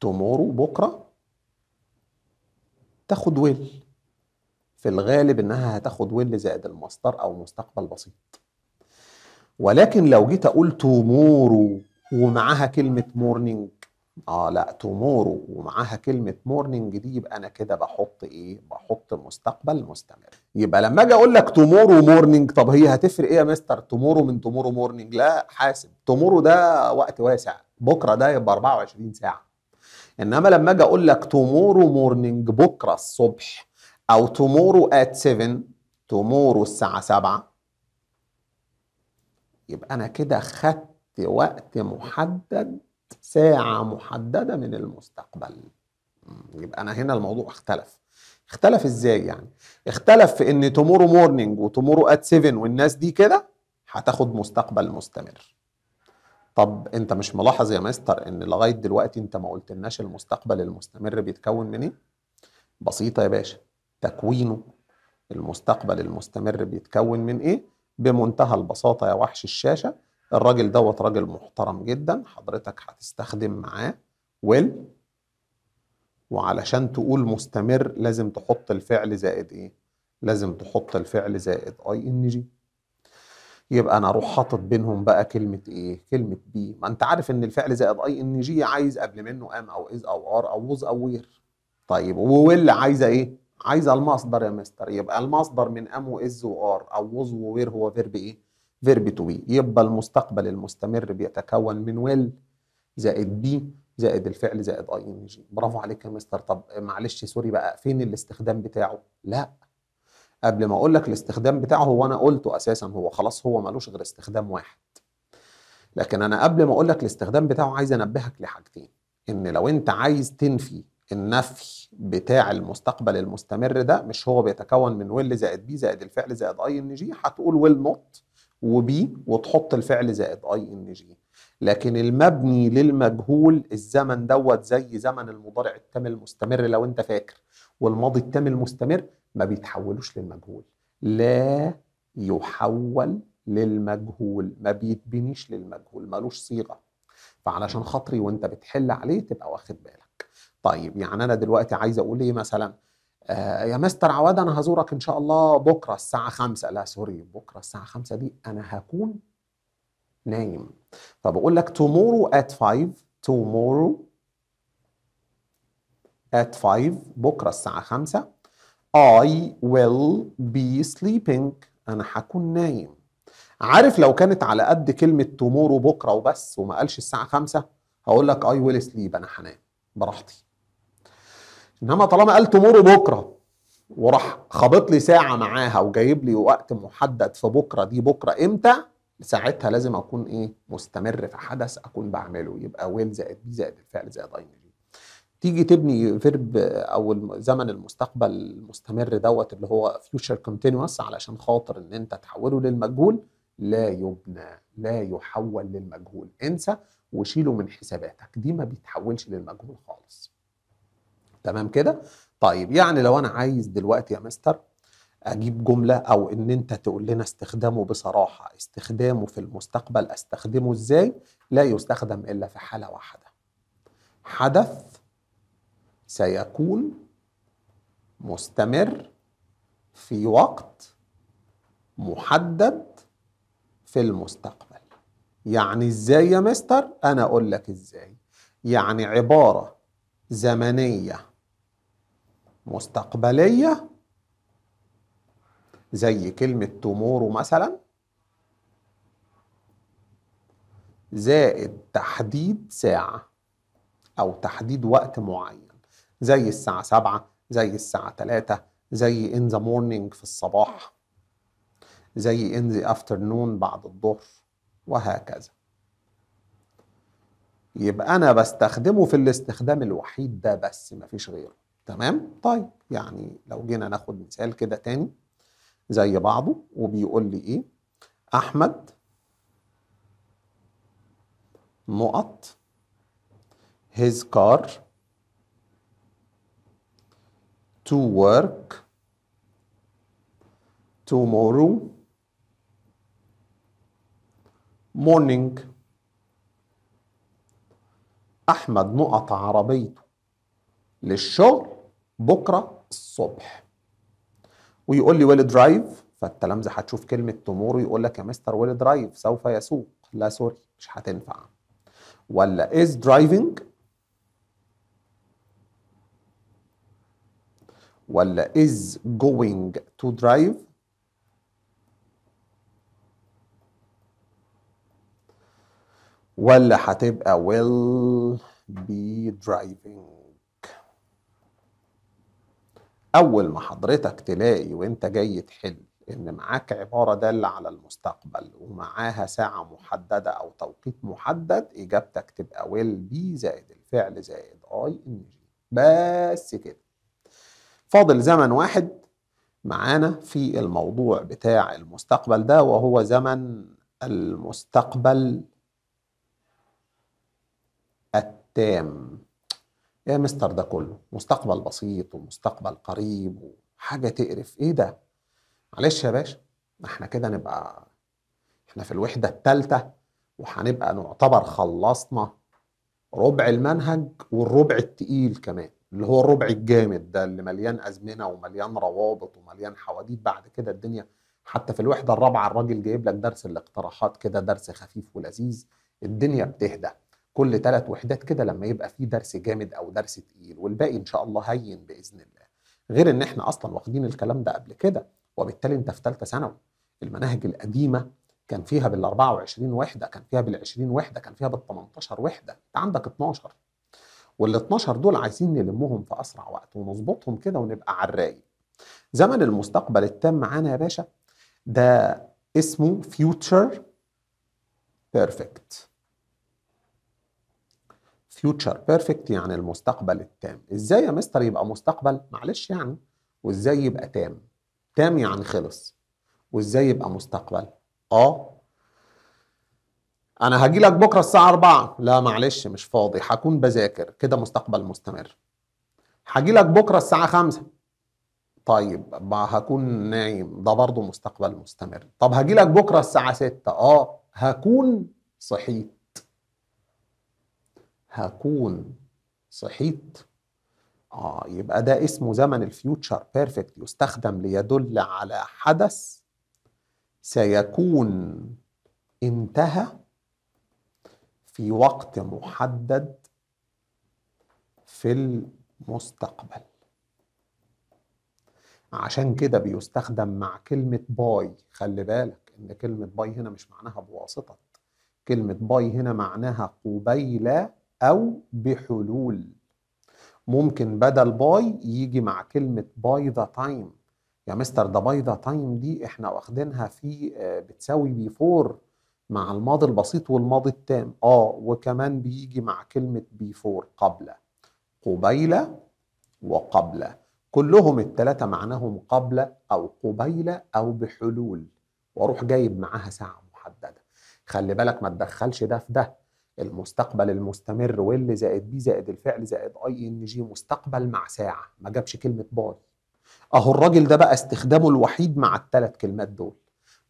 تومورو بكرة تاخد ويل في الغالب انها هتاخد ويل زائد المصدر او مستقبل بسيط ولكن لو جيت اقول تومورو ومعاها كلمة مورنينج اه لا تومورو ومعاها كلمه مورنينج دي يبقى انا كده بحط ايه بحط مستقبل مستمر يبقى لما اجي اقول لك تومورو مورنينج طب هي هتفرق ايه يا مستر تومورو من تومورو مورنينج لا حاسب تومورو ده وقت واسع بكره ده يبقى 24 ساعه انما لما اجي اقول لك تومورو مورنينج بكره الصبح او تومورو ات 7 تومورو الساعه 7 يبقى انا كده خدت وقت محدد ساعة محددة من المستقبل يبقى أنا هنا الموضوع اختلف اختلف ازاي يعني اختلف في ان تومورو مورنينج وتومورو ات 7 والناس دي كده هتاخد مستقبل مستمر طب انت مش ملاحظ يا مستر ان لغايه دلوقتي انت ما قلتلناش المستقبل المستمر بيتكون من ايه بسيطه يا باشا تكوينه المستقبل المستمر بيتكون من ايه بمنتهى البساطه يا وحش الشاشه الراجل دوت راجل محترم جدا حضرتك هتستخدم معاه ويل وعلشان تقول مستمر لازم تحط الفعل زائد ايه لازم تحط الفعل زائد اي ان جي يبقى انا اروح حاطط بينهم بقى كلمه ايه كلمه بي ما انت عارف ان الفعل زائد اي ان جي عايز قبل منه ام او از او ار او وز او وير طيب وويل عايزه ايه عايزه المصدر يا مستر يبقى المصدر من ام واز وار او وز وير هو فيرب ايه فيرب تو بي يبقى المستقبل المستمر بيتكون من ويل زائد بي زائد الفعل زائد اي ان جي برافو عليك يا مستر طب معلش سوري بقى فين الاستخدام بتاعه لا قبل ما اقول لك الاستخدام بتاعه هو انا قلته اساسا هو خلاص هو ملوش غير استخدام واحد لكن انا قبل ما اقول لك الاستخدام بتاعه عايز انبهك لحاجتين ان لو انت عايز تنفي النفي بتاع المستقبل المستمر ده مش هو بيتكون من ويل زائد بي زائد الفعل زائد اي ان جي هتقول ويل نوت وبي وتحط الفعل زائد اي ان جي لكن المبني للمجهول الزمن دوت زي زمن المضارع التام المستمر لو انت فاكر والماضي التام المستمر ما بيتحولوش للمجهول لا يحول للمجهول ما بيتبنيش للمجهول ملوش صيغه فعلشان خاطري وانت بتحل عليه تبقى واخد بالك طيب يعني انا دلوقتي عايز اقول ايه مثلا آه، يا مستر عواد انا هزورك ان شاء الله بكره الساعه 5 لا سوري بكره الساعه 5 دي انا هكون نايم فبقول لك tomorrow at 5 tomorrow at 5 بكره الساعه 5 I will be sleeping انا هكون نايم عارف لو كانت على قد كلمه tomorrow بكره وبس وما قالش الساعه خمسة هقول لك I will sleep انا هنام براحتي انما طالما قال تمر بكره وراح خابط لي ساعه معاها وجايب لي وقت محدد في بكره دي بكره امتى ساعتها لازم اكون ايه مستمر في حدث اكون بعمله يبقى ويل زائد بي زائد الفعل زائد اي تيجي تبني فيرب او زمن المستقبل المستمر دوت اللي هو فيوتشر كونتينوس علشان خاطر ان انت تحوله للمجهول لا يبنى لا يحول للمجهول انسى وشيله من حساباتك دي ما بيتحولش للمجهول خالص تمام كده طيب يعني لو انا عايز دلوقتي يا مستر اجيب جمله او ان انت تقول لنا استخدامه بصراحه استخدامه في المستقبل استخدمه ازاي لا يستخدم الا في حاله واحده حدث سيكون مستمر في وقت محدد في المستقبل يعني ازاي يا مستر انا اقول لك ازاي يعني عباره زمنيه مستقبلية زي كلمة تومورو مثلا زائد تحديد ساعة أو تحديد وقت معين زي الساعة سبعة زي الساعة تلاتة زي in the morning في الصباح زي in the afternoon بعد الظهر وهكذا يبقى أنا بستخدمه في الاستخدام الوحيد ده بس مفيش غيره تمام طيب يعني لو جينا ناخد مثال كده تاني زي بعضه وبيقول لي ايه احمد نقط his car to work tomorrow morning أحمد نقط عربيته للشغل بكره الصبح ويقول لي ويل درايف فالتلامذه هتشوف كلمه تمور ويقول لك يا مستر ويل درايف سوف يسوق لا سوري مش هتنفع ولا از درايفنج ولا از جوينج تو درايف ولا هتبقى ويل بي درايفنج اول ما حضرتك تلاقي وانت جاي تحل ان معاك عباره داله على المستقبل ومعاها ساعه محدده او توقيت محدد اجابتك تبقى ويل بي زائد الفعل زائد اي ان جي بس كده فاضل زمن واحد معانا في الموضوع بتاع المستقبل ده وهو زمن المستقبل التام يا مستر ده كله مستقبل بسيط ومستقبل قريب وحاجه تقرف ايه ده معلش يا باشا احنا كده نبقى احنا في الوحده الثالثه وهنبقى نعتبر خلصنا ربع المنهج والربع التقيل كمان اللي هو الربع الجامد ده اللي مليان ازمنه ومليان روابط ومليان حواديت بعد كده الدنيا حتى في الوحده الرابعه الراجل جايب لك درس الاقتراحات كده درس خفيف ولذيذ الدنيا بتهدى كل ثلاث وحدات كده لما يبقى في درس جامد او درس تقيل والباقي ان شاء الله هين باذن الله غير ان احنا اصلا واخدين الكلام ده قبل كده وبالتالي انت في ثالثه ثانوي المناهج القديمه كان فيها بال 24 وحده كان فيها بال 20 وحده كان فيها بال 18 وحده انت عندك 12 وال 12 دول عايزين نلمهم في اسرع وقت ونظبطهم كده ونبقى على الرايق زمن المستقبل التام معانا يا باشا ده اسمه فيوتشر بيرفكت فيوتشر بيرفكت يعني المستقبل التام ازاي يا مستر يبقى مستقبل معلش يعني وازاي يبقى تام تام يعني خلص وازاي يبقى مستقبل اه انا هاجي لك بكره الساعه 4 لا معلش مش فاضي هكون بذاكر كده مستقبل مستمر هاجي لك بكره الساعه 5 طيب هكون نايم ده برضه مستقبل مستمر طب هاجي لك بكره الساعه 6 اه هكون صحيت هكون صحيت اه يبقى ده اسمه زمن الفيوتشر بيرفكت يستخدم ليدل على حدث سيكون انتهى في وقت محدد في المستقبل عشان كده بيستخدم مع كلمة باي خلي بالك إن كلمة باي هنا مش معناها بواسطة كلمة باي هنا معناها قبيل أو بحلول ممكن بدل باي يجي مع كلمة باي ذا تايم يا مستر ده باي ذا تايم دي احنا واخدينها في آه، بتساوي بيفور مع الماضي البسيط والماضي التام اه وكمان بيجي مع كلمة بيفور قبل قبيل وقبل كلهم التلاتة معناهم قبل أو قبيل أو بحلول واروح جايب معاها ساعة محددة خلي بالك ما تدخلش ده في ده المستقبل المستمر واللي زائد بي زائد الفعل زائد اي ان جي مستقبل مع ساعه ما جابش كلمه باي اهو الراجل ده بقى استخدامه الوحيد مع الثلاث كلمات دول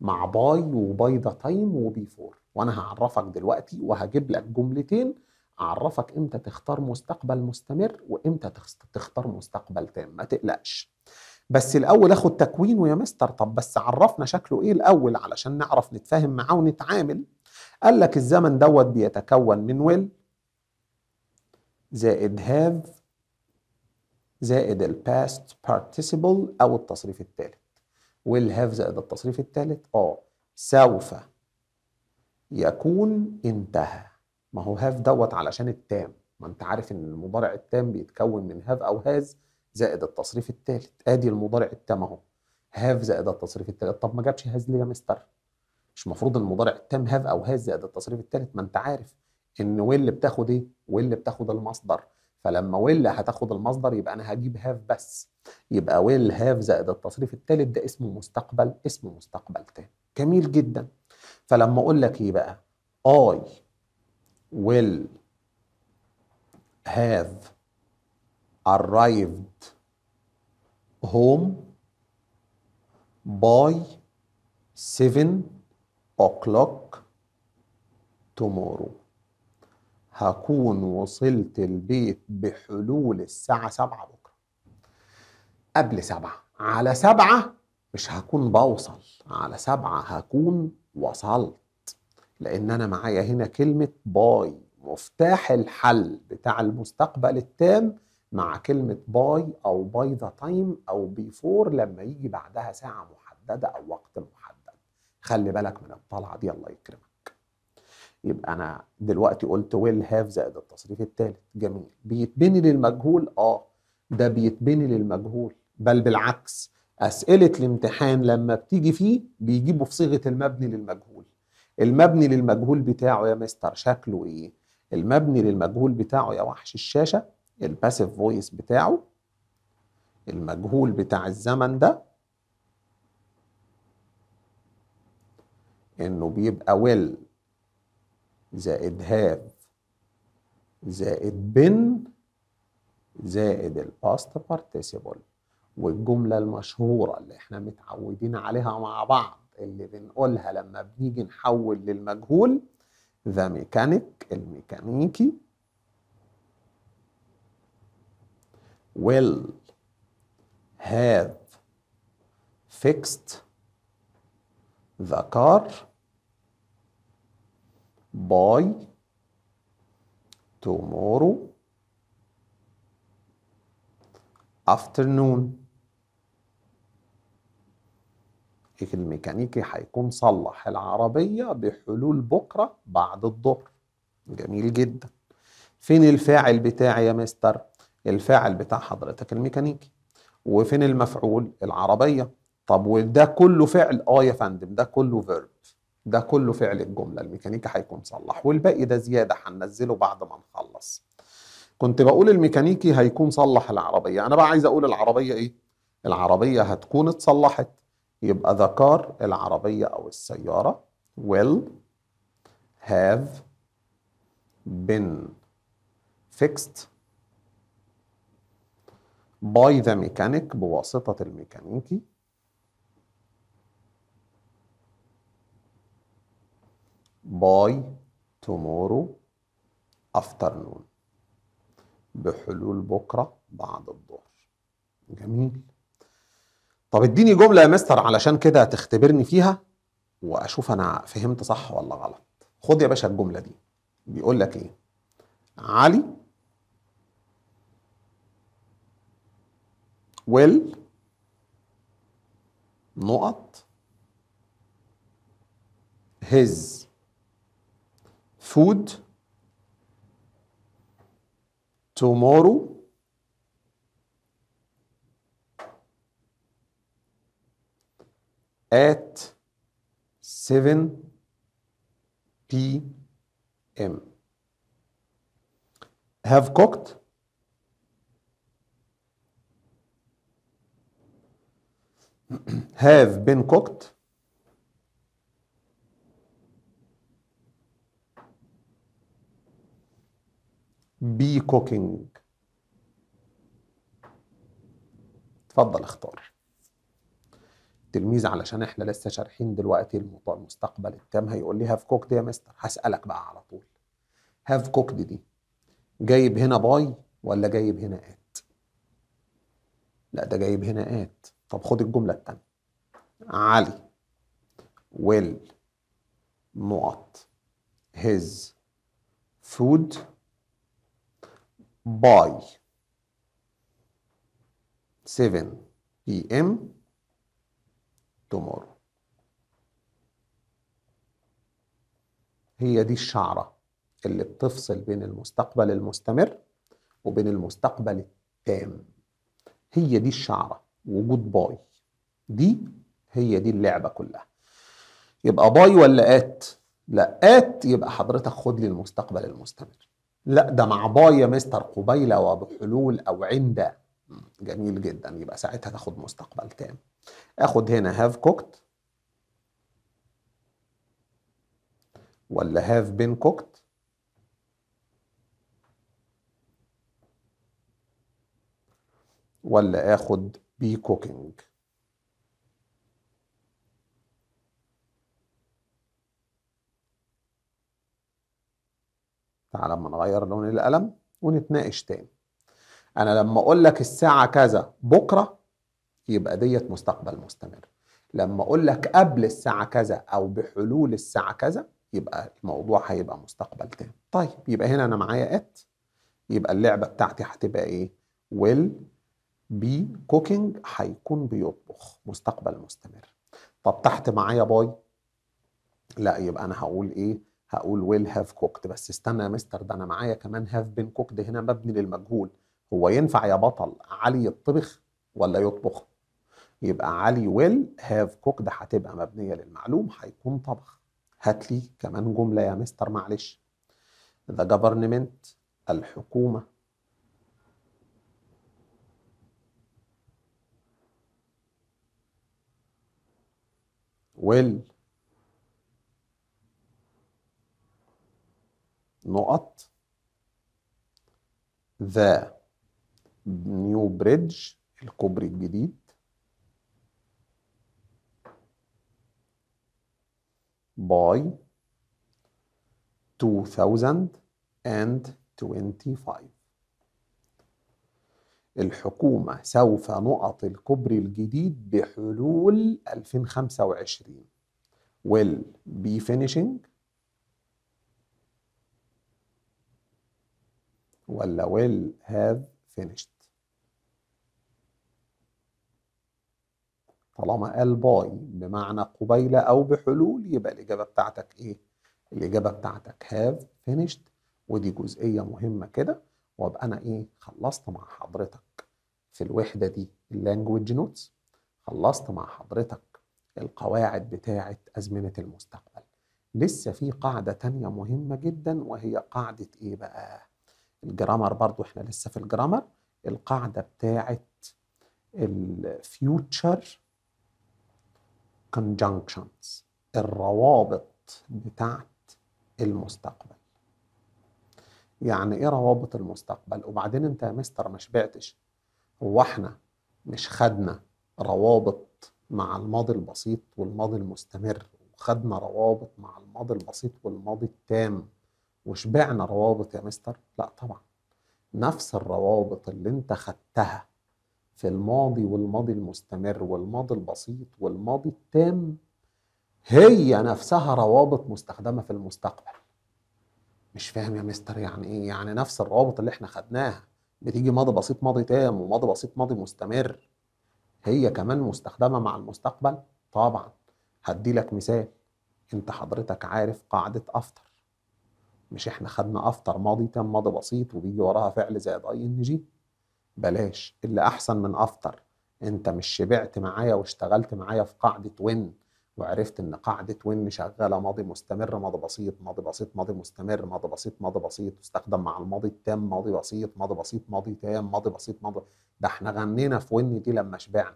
مع باي وباي ذا تايم وبي فور وانا هعرفك دلوقتي وهجيب لك جملتين اعرفك امتى تختار مستقبل مستمر وامتى تختار مستقبل تام ما تقلقش بس الاول اخد تكوينه يا مستر طب بس عرفنا شكله ايه الاول علشان نعرف نتفاهم معاه ونتعامل قال لك الزمن دوت بيتكون من ويل زائد هاف زائد الباست بارتيسيبل او التصريف الثالث ويل هاف زائد التصريف الثالث اه سوف يكون انتهى ما هو هاف دوت علشان التام ما انت عارف ان المضارع التام بيتكون من هاف او هاز زائد التصريف الثالث ادي المضارع التام اهو هاف زائد التصريف الثالث طب ما جابش هاز ليه يا مستر مش المفروض المضارع التام هاف او هاز زائد التصريف الثالث ما انت عارف ان ويل بتاخد ايه ويل بتاخد المصدر فلما ويل هتاخد المصدر يبقى انا هجيب هاف بس يبقى ويل هاف زائد التصريف الثالث ده اسمه مستقبل اسمه مستقبل تام جميل جدا فلما اقول لك ايه بقى اي ويل هاف arrived home by 7 o'clock tomorrow هكون وصلت البيت بحلول الساعة سبعة بكرة قبل سبعة على سبعة مش هكون بوصل على سبعة هكون وصلت لأن أنا معايا هنا كلمة باي مفتاح الحل بتاع المستقبل التام مع كلمة باي أو باي ذا تايم أو بيفور لما يجي بعدها ساعة محددة أو وقت محدد خلي بالك من الطلعه دي الله يكرمك يبقى انا دلوقتي قلت ويل هاف زائد التصريف الثالث جميل بيتبني للمجهول اه ده بيتبني للمجهول بل بالعكس اسئله الامتحان لما بتيجي فيه بيجيبوا في صيغه المبني للمجهول المبني للمجهول بتاعه يا مستر شكله ايه المبني للمجهول بتاعه يا وحش الشاشه الباسيف فويس بتاعه المجهول بتاع الزمن ده انه بيبقى will زائد have زائد بن زائد الباست participle والجمله المشهوره اللي احنا متعودين عليها مع بعض اللي بنقولها لما بنيجي نحول للمجهول ذا ميكانيك الميكانيكي will have fixed the car باي tomorrow afternoon إيه الميكانيكي هيكون صلح العربية بحلول بكرة بعد الظهر جميل جدا فين الفاعل بتاعي يا مستر الفاعل بتاع حضرتك الميكانيكي وفين المفعول العربية طب وده كله فعل اه يا فندم ده كله فيرب ده كله فعل الجملة الميكانيكا هيكون صلح والباقي ده زيادة هننزله بعد ما نخلص كنت بقول الميكانيكي هيكون صلح العربية أنا بقى عايز أقول العربية إيه العربية هتكون اتصلحت يبقى ذكر العربية أو السيارة will have been fixed by the mechanic بواسطة الميكانيكي باي تومورو افترنون بحلول بكره بعد الظهر جميل طب اديني جمله يا مستر علشان كده تختبرني فيها واشوف انا فهمت صح ولا غلط خد يا باشا الجمله دي بيقول لك ايه علي ويل نقط هز food tomorrow at 7 p.m. Have cooked have been cooked بي كوكينج اتفضل اختار تلميذ علشان احنا لسه شارحين دلوقتي الموضوع المستقبل التام هيقول لي هاف كوكد يا مستر هسألك بقى على طول هاف كوكد دي جايب هنا باي ولا جايب هنا ات لا ده جايب هنا ات طب خد الجملة الثانيه علي ويل نقط هيز فود باي 7 بي ام tomorrow هي دي الشعرة اللي بتفصل بين المستقبل المستمر وبين المستقبل التام هي دي الشعرة وجود باي دي هي دي اللعبة كلها يبقى باي ولا آت؟ لا آت يبقى حضرتك خد لي المستقبل المستمر لا ده مع باي يا مستر قبيلة وبحلول أو عند جميل جدا يبقى ساعتها تاخد مستقبل تام اخد هنا هاف كوكت ولا هاف بين كوكت ولا اخد بي كوكينج تعالى اما نغير لون القلم ونتناقش تاني انا لما اقول لك الساعه كذا بكره يبقى ديت مستقبل مستمر لما اقول لك قبل الساعه كذا او بحلول الساعه كذا يبقى الموضوع هيبقى مستقبل تاني طيب يبقى هنا انا معايا ات يبقى اللعبه بتاعتي هتبقى ايه ويل بي كوكينج هيكون بيطبخ مستقبل مستمر طب تحت معايا باي لا يبقى انا هقول ايه هقول ويل هاف كوكت بس استنى يا مستر ده انا معايا كمان هاف بين كوكت هنا مبني للمجهول هو ينفع يا بطل علي يطبخ ولا يطبخ يبقى علي ويل هاف كوكت هتبقى مبنيه للمعلوم هيكون طبخ هات لي كمان جمله يا مستر معلش ذا جفرنمنت الحكومه ويل نقط ذا نيو بريدج الكوبري الجديد باي 2025 الحكومة سوف نقط الكوبري الجديد بحلول 2025 will be finishing ولا will have finished طالما قال باي بمعنى قبيل او بحلول يبقى الاجابه بتاعتك ايه الاجابه بتاعتك have finished ودي جزئيه مهمه كده وابقى انا ايه خلصت مع حضرتك في الوحده دي اللانجوج نوتس خلصت مع حضرتك القواعد بتاعه ازمنه المستقبل لسه في قاعده تانية مهمه جدا وهي قاعده ايه بقى الجرامر برضو احنا لسه في الجرامر القاعدة بتاعة الفيوتشر conjunctions الروابط بتاعة المستقبل يعني ايه روابط المستقبل وبعدين انت يا مستر ما شبعتش هو احنا مش خدنا روابط مع الماضي البسيط والماضي المستمر وخدنا روابط مع الماضي البسيط والماضي التام وشبعنا روابط يا مستر لا طبعا نفس الروابط اللي انت خدتها في الماضي والماضي المستمر والماضي البسيط والماضي التام هي نفسها روابط مستخدمة في المستقبل مش فاهم يا مستر يعني ايه يعني نفس الروابط اللي احنا خدناها بتيجي ماضي بسيط ماضي تام وماضي بسيط ماضي مستمر هي كمان مستخدمة مع المستقبل طبعا هدي لك مثال انت حضرتك عارف قاعدة افطر مش احنا خدنا افتر ماضي تم ماضي بسيط وبيجي وراها فعل زائد اي ان جي بلاش اللي احسن من افتر انت مش شبعت معايا واشتغلت معايا في قاعده وين وعرفت ان قاعده وين شغاله ماضي مستمر ماضي بسيط ماضي بسيط ماضي مستمر ماضي بسيط ماضي بسيط تستخدم مع الماضي التام ماضي بسيط ماضي بسيط ماضي تام ماضي بسيط ماضي ده احنا غنينا في وين دي لما شبعنا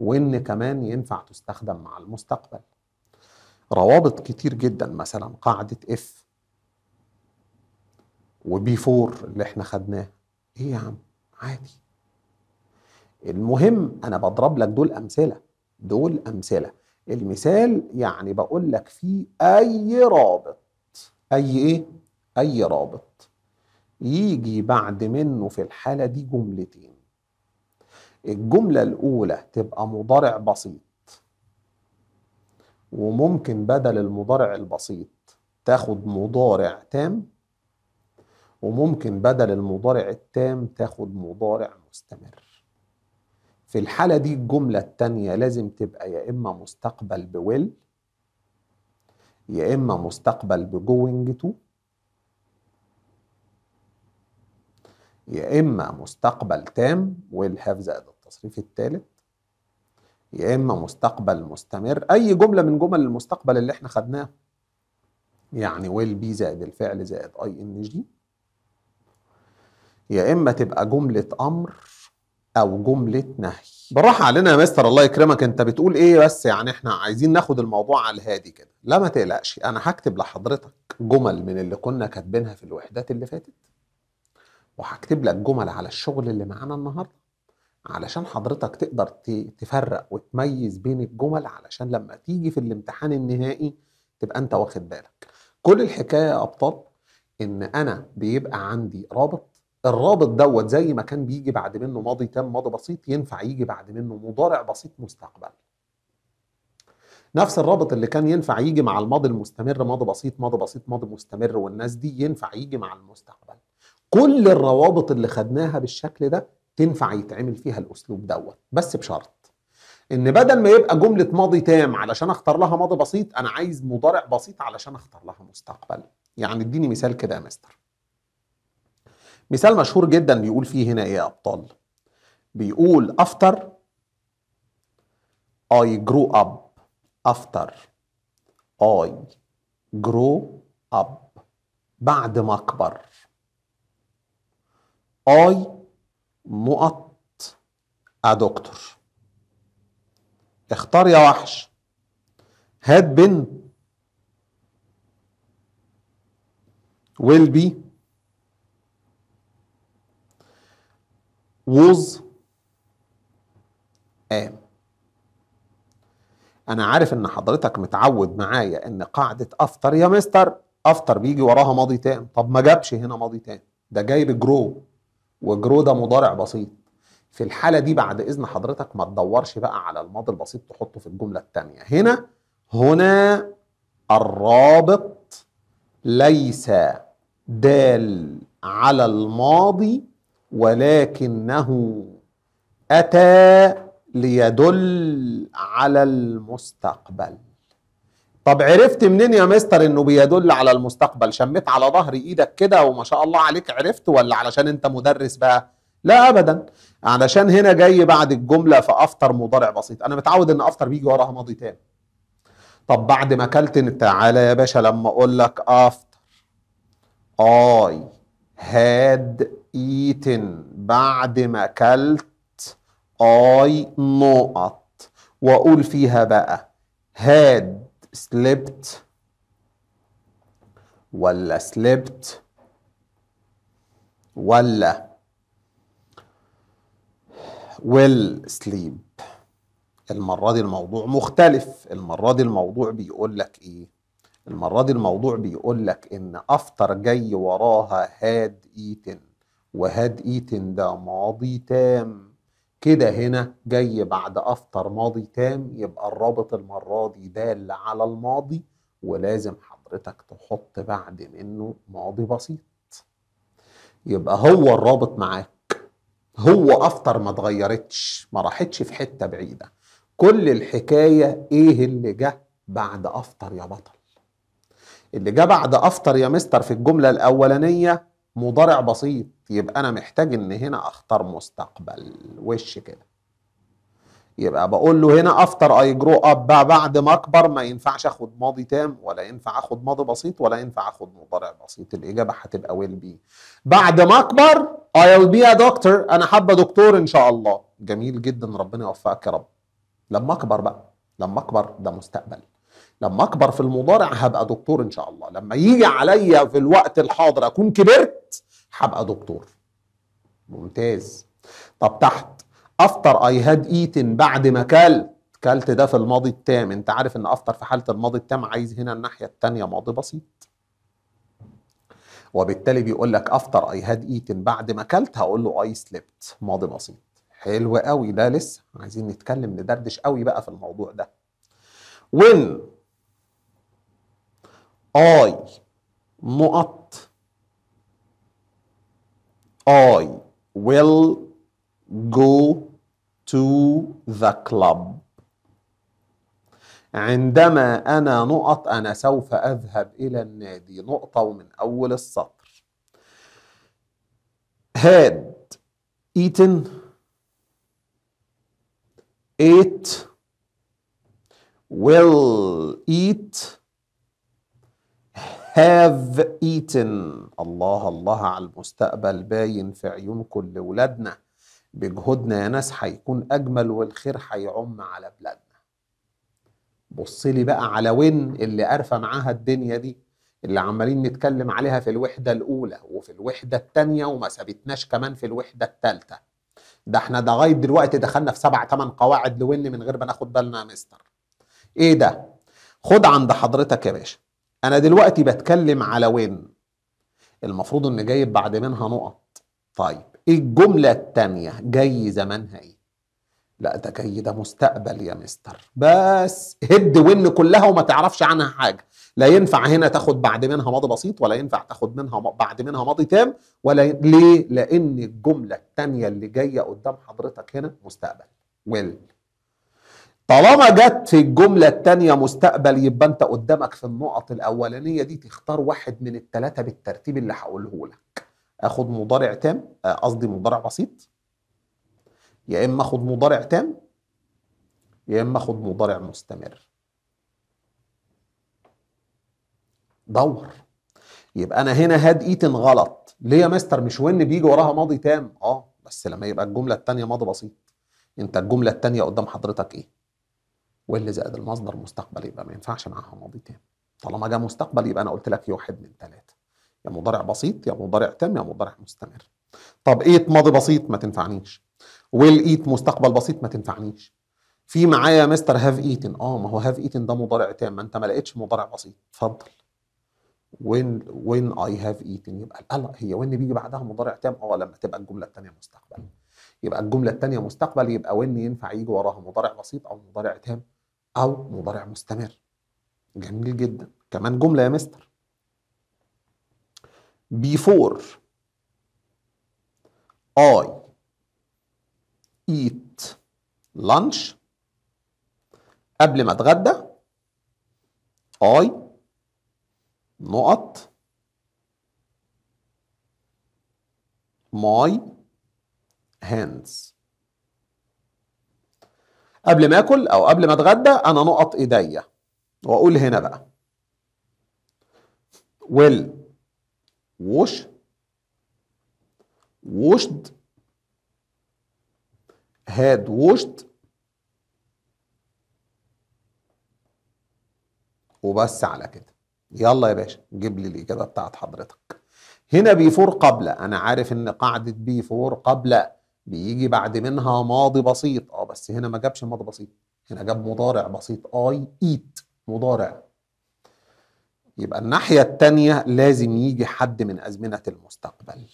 وان كمان ينفع تستخدم مع المستقبل روابط كتير جدا مثلا قاعده اف وبي 4 اللي احنا خدناه ايه يا عم عادي المهم انا بضرب لك دول امثله دول امثله المثال يعني بقول لك فيه اي رابط اي ايه اي رابط يجي بعد منه في الحاله دي جملتين الجمله الاولى تبقى مضارع بسيط وممكن بدل المضارع البسيط تاخد مضارع تام وممكن بدل المضارع التام تاخد مضارع مستمر في الحالة دي الجملة التانية لازم تبقى يا إما مستقبل بويل يا إما مستقبل بجوينج تو يا إما مستقبل تام ويل هاف زائد التصريف الثالث يا إما مستقبل مستمر أي جملة من جمل المستقبل اللي إحنا خدناها يعني ويل بي زائد الفعل زائد أي إن جي يا اما تبقى جمله امر او جمله نهي بالراحه علينا يا مستر الله يكرمك انت بتقول ايه بس يعني احنا عايزين ناخد الموضوع على الهادي كده لا ما تقلقش انا هكتب لحضرتك جمل من اللي كنا كاتبينها في الوحدات اللي فاتت وهكتب لك جمل على الشغل اللي معانا النهارده علشان حضرتك تقدر تفرق وتميز بين الجمل علشان لما تيجي في الامتحان النهائي تبقى انت واخد بالك كل الحكايه يا ابطال ان انا بيبقى عندي رابط الرابط دوت زي ما كان بيجي بعد منه ماضي تام ماضي بسيط ينفع يجي بعد منه مضارع بسيط مستقبل نفس الرابط اللي كان ينفع يجي مع الماضي المستمر ماضي بسيط ماضي بسيط ماضي مستمر والناس دي ينفع يجي مع المستقبل كل الروابط اللي خدناها بالشكل ده تنفع يتعمل فيها الاسلوب دوت بس بشرط ان بدل ما يبقى جمله ماضي تام علشان اختار لها ماضي بسيط انا عايز مضارع بسيط علشان اختار لها مستقبل يعني اديني مثال كده يا مستر مثال مشهور جدا بيقول فيه هنا ايه يا ابطال بيقول after I grow up after I grow up بعد ما اكبر I مؤط a doctor اختار يا وحش هاد بنت will be was am انا عارف ان حضرتك متعود معايا ان قاعده افطر يا مستر افطر بيجي وراها ماضي تام طب ما جابش هنا ماضي تام ده جايب جرو وجرو ده مضارع بسيط في الحاله دي بعد اذن حضرتك ما تدورش بقى على الماضي البسيط تحطه في الجمله الثانيه هنا هنا الرابط ليس دال على الماضي ولكنه اتى ليدل على المستقبل طب عرفت منين يا مستر انه بيدل على المستقبل شميت على ظهر ايدك كده وما شاء الله عليك عرفت ولا علشان انت مدرس بقى لا ابدا علشان هنا جاي بعد الجمله فافطر مضارع بسيط انا متعود ان افطر بيجي وراها ماضي تاني طب بعد ما اكلت انت تعالى يا باشا لما اقول لك افطر اي هاد eaten بعد ما أكلت I نقط وأقول فيها بقى had slept ولا slept ولا will sleep المرة دي الموضوع مختلف المرة دي الموضوع بيقول لك ايه المرة دي الموضوع بيقول لك ان افطر جاي وراها هاد ايتن وهاد ايتن ده ماضي تام كده هنا جاي بعد افتر ماضي تام يبقى الرابط المرة دي دال على الماضي ولازم حضرتك تحط بعد منه ماضي بسيط يبقى هو الرابط معاك هو افتر ما اتغيرتش ما راحتش في حتة بعيدة كل الحكاية ايه اللي جه بعد افتر يا بطل اللي جه بعد افتر يا مستر في الجملة الاولانية مضارع بسيط يبقى انا محتاج ان هنا اختار مستقبل وش كده يبقى بقول له هنا افتر اي جرو اب بعد ما اكبر ما ينفعش اخد ماضي تام ولا ينفع اخد ماضي بسيط ولا ينفع اخد مضارع بسيط الاجابه هتبقى ويل بي بعد ما اكبر اي ويل بي ا دكتور انا حابه دكتور ان شاء الله جميل جدا ربنا يوفقك يا رب لما اكبر بقى لما اكبر ده مستقبل لما اكبر في المضارع هبقى دكتور ان شاء الله لما يجي عليا في الوقت الحاضر اكون كبرت هبقى دكتور ممتاز طب تحت افتر اي هاد ايتن بعد ما كلت كلت ده في الماضي التام انت عارف ان افتر في حاله الماضي التام عايز هنا الناحيه الثانيه ماضي بسيط وبالتالي بيقول لك افتر اي هاد ايتن بعد ما كلت هقول له اي سليبت ماضي بسيط حلو قوي ده لسه عايزين نتكلم ندردش قوي بقى في الموضوع ده وين اي نقط I will go to the club عندما أنا نقط أنا سوف أذهب إلى النادي نقطة ومن أول السطر had eaten ate will eat have eaten الله الله على المستقبل باين في عيون كل ولادنا بجهودنا يا ناس هيكون اجمل والخير هيعم على بلادنا بص لي بقى على وين اللي قارفه معاها الدنيا دي اللي عمالين نتكلم عليها في الوحده الاولى وفي الوحده الثانيه وما سابتناش كمان في الوحده الثالثه ده احنا ده لغايه دلوقتي دخلنا في سبع ثمان قواعد لون من غير ما ناخد بالنا يا مستر ايه ده خد عند حضرتك يا باشا انا دلوقتي بتكلم على وين المفروض ان جايب بعد منها نقط طيب ايه الجملة التانية جاي زمانها ايه لا ده جاي ده مستقبل يا مستر بس هد وين كلها وما تعرفش عنها حاجة لا ينفع هنا تاخد بعد منها ماضي بسيط ولا ينفع تاخد منها بعد منها ماضي تام ولا ي... ليه لان الجملة التانية اللي جاية قدام حضرتك هنا مستقبل ويل طالما جت في الجملة الثانية مستقبل يبقى أنت قدامك في النقط الأولانية دي تختار واحد من الثلاثة بالترتيب اللي هقوله لك آخد مضارع تام آه، قصدي مضارع بسيط يا إما آخد مضارع تام يا إما آخد مضارع مستمر دور يبقى أنا هنا هاد إيتن غلط ليه يا مستر مش وين بيجي وراها ماضي تام أه بس لما يبقى الجملة الثانية ماضي بسيط أنت الجملة الثانية قدام حضرتك إيه واللي زائد المصدر مستقبل يبقى ما ينفعش معاها ماضي تام طالما جه مستقبل يبقى انا قلت لك في واحد من ثلاثه يا مضارع بسيط يا مضارع تام يا مضارع مستمر طب ايه ماضي بسيط ما تنفعنيش ويل ايت مستقبل بسيط ما تنفعنيش في معايا مستر هاف ايتن اه ما هو هاف ايتن ده مضارع تام ما انت ما لقيتش مضارع بسيط اتفضل وين وين اي هاف ايتن يبقى لا هي وين بيجي بعدها مضارع تام اه لما تبقى الجمله الثانيه مستقبل يبقى الجمله الثانيه مستقبل يبقى وين ينفع يجي وراها مضارع بسيط او مضارع تام او مضارع مستمر جميل جدا كمان جمله يا مستر before I eat lunch قبل ما اتغدى I نقط my hands قبل ما اكل او قبل ما اتغدى انا نقط ايديا واقول هنا بقى will wash وشد هاد وشد وبس على كده يلا يا باشا جيب لي الاجابه بتاعت حضرتك هنا بيفور قبل انا عارف ان قاعده بيفور قبل بيجي بعد منها ماضي بسيط اه بس هنا ما جابش ماضي بسيط هنا جاب مضارع بسيط اي ايت مضارع يبقى الناحية التانية لازم يجي حد من أزمنة المستقبل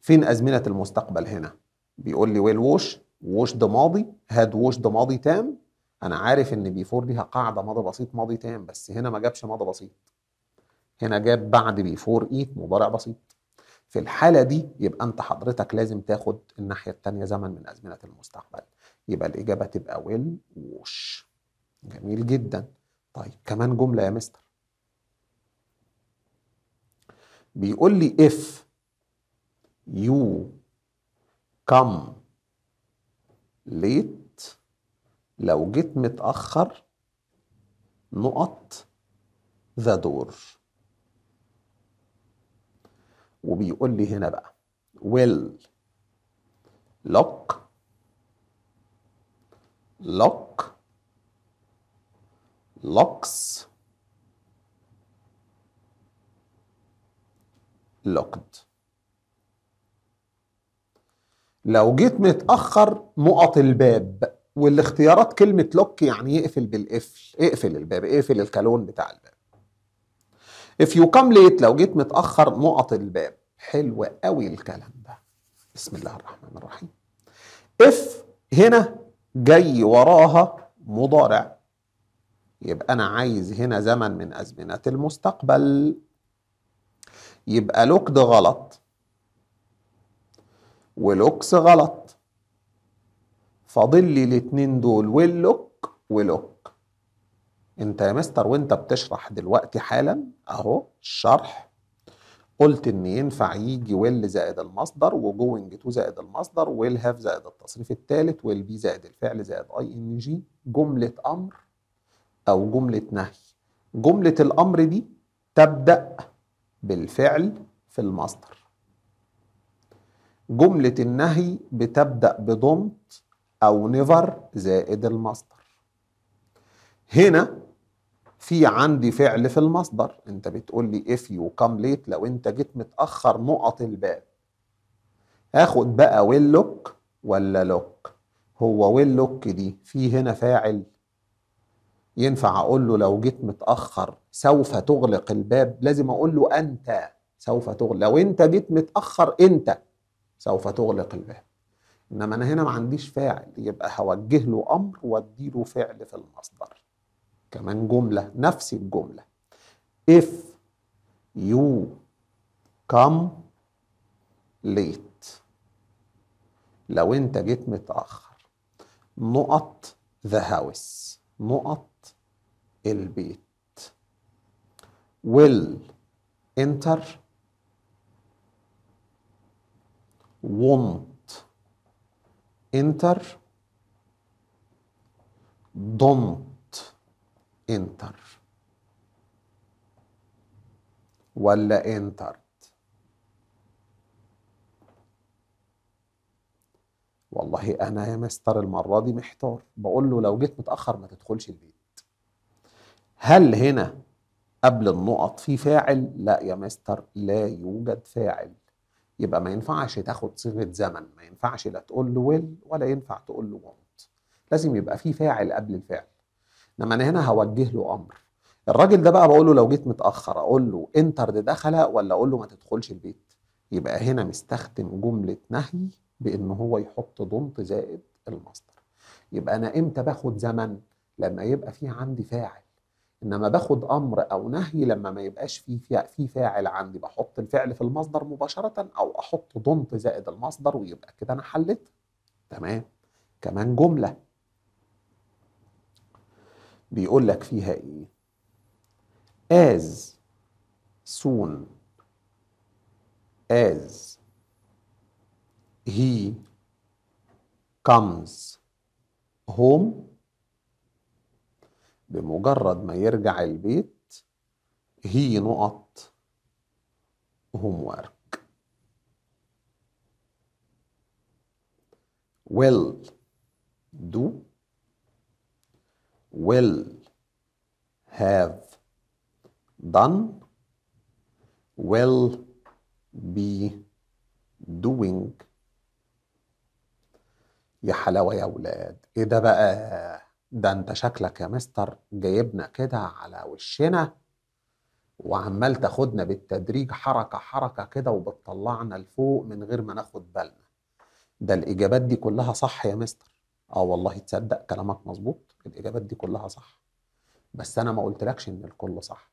فين أزمنة المستقبل هنا بيقول لي ويل ووش ووش ده ماضي هاد ووش ده ماضي تام أنا عارف إن بيفور ليها قاعدة ماضي بسيط ماضي تام بس هنا ما جابش ماضي بسيط هنا جاب بعد بيفور إيت مضارع بسيط في الحالة دي يبقى أنت حضرتك لازم تاخد الناحية التانية زمن من أزمنة المستقبل يبقى الإجابة تبقى ويل وش جميل جدا طيب كمان جملة يا مستر بيقول لي if you come late لو جيت متأخر نقط the door وبيقول لي هنا بقى will lock lock locks locked لو جيت متأخر نقط الباب والاختيارات كلمة لوك يعني يقفل بالقفل اقفل الباب اقفل الكالون بتاع الباب if you come late لو جيت متاخر نقط الباب حلو قوي الكلام ده بسم الله الرحمن الرحيم if هنا جاي وراها مضارع يبقى انا عايز هنا زمن من ازمنه المستقبل يبقى لوكد غلط ولوكس غلط فاضل لي الاتنين دول واللوك ولوك انت يا مستر وانت بتشرح دلوقتي حالا اهو الشرح قلت ان ينفع يجي ويل زائد المصدر وجوينج تو زائد المصدر ويل هاف زائد التصريف الثالث ويل بي زائد الفعل زائد اي ان جي جمله امر او جمله نهي جمله الامر دي تبدا بالفعل في المصدر جمله النهي بتبدا بضمت او نيفر زائد المصدر هنا في عندي فعل في المصدر انت بتقول لي if you come late لو انت جيت متأخر نقط الباب هاخد بقى will look ولا look هو will look دي في هنا فاعل ينفع اقول له لو جيت متأخر سوف تغلق الباب لازم اقول له انت سوف تغلق لو انت جيت متأخر انت سوف تغلق الباب انما انا هنا ما عنديش فاعل يبقى هوجه له امر واديله فعل في المصدر كمان جملة نفس الجملة if you come late لو انت جيت متأخر نقط the house نقط البيت will enter won't enter don't انتر ولا انتر والله انا يا مستر المره دي محتار بقول له لو جيت متاخر ما تدخلش البيت هل هنا قبل النقط في فاعل لا يا مستر لا يوجد فاعل يبقى ما ينفعش تاخد صيغه زمن ما ينفعش لا تقول له ويل ولا ينفع تقول له وانت لازم يبقى في فاعل قبل الفعل انما انا هنا هوجه له امر الراجل ده بقى بقول له لو جيت متاخر اقول له انتر دي دخله ولا اقول له ما تدخلش البيت يبقى هنا مستخدم جمله نهي بان هو يحط ضمط زائد المصدر يبقى انا امتى باخد زمن لما يبقى في عندي فاعل انما باخد امر او نهي لما ما يبقاش في في فاعل عندي بحط الفعل في المصدر مباشره او احط ضمط زائد المصدر ويبقى كده انا حلت تمام كمان جمله بيقول لك فيها ايه as soon as he comes home بمجرد ما يرجع البيت هي نقط هوم will do will have done will be doing يا حلاوة يا ولاد ايه ده بقى ده انت شكلك يا مستر جايبنا كده على وشنا وعمال تاخدنا بالتدريج حركة حركة كده وبتطلعنا لفوق من غير ما ناخد بالنا ده الإجابات دي كلها صح يا مستر اه والله تصدق كلامك مظبوط الاجابات دي كلها صح بس انا ما قلتلكش ان الكل صح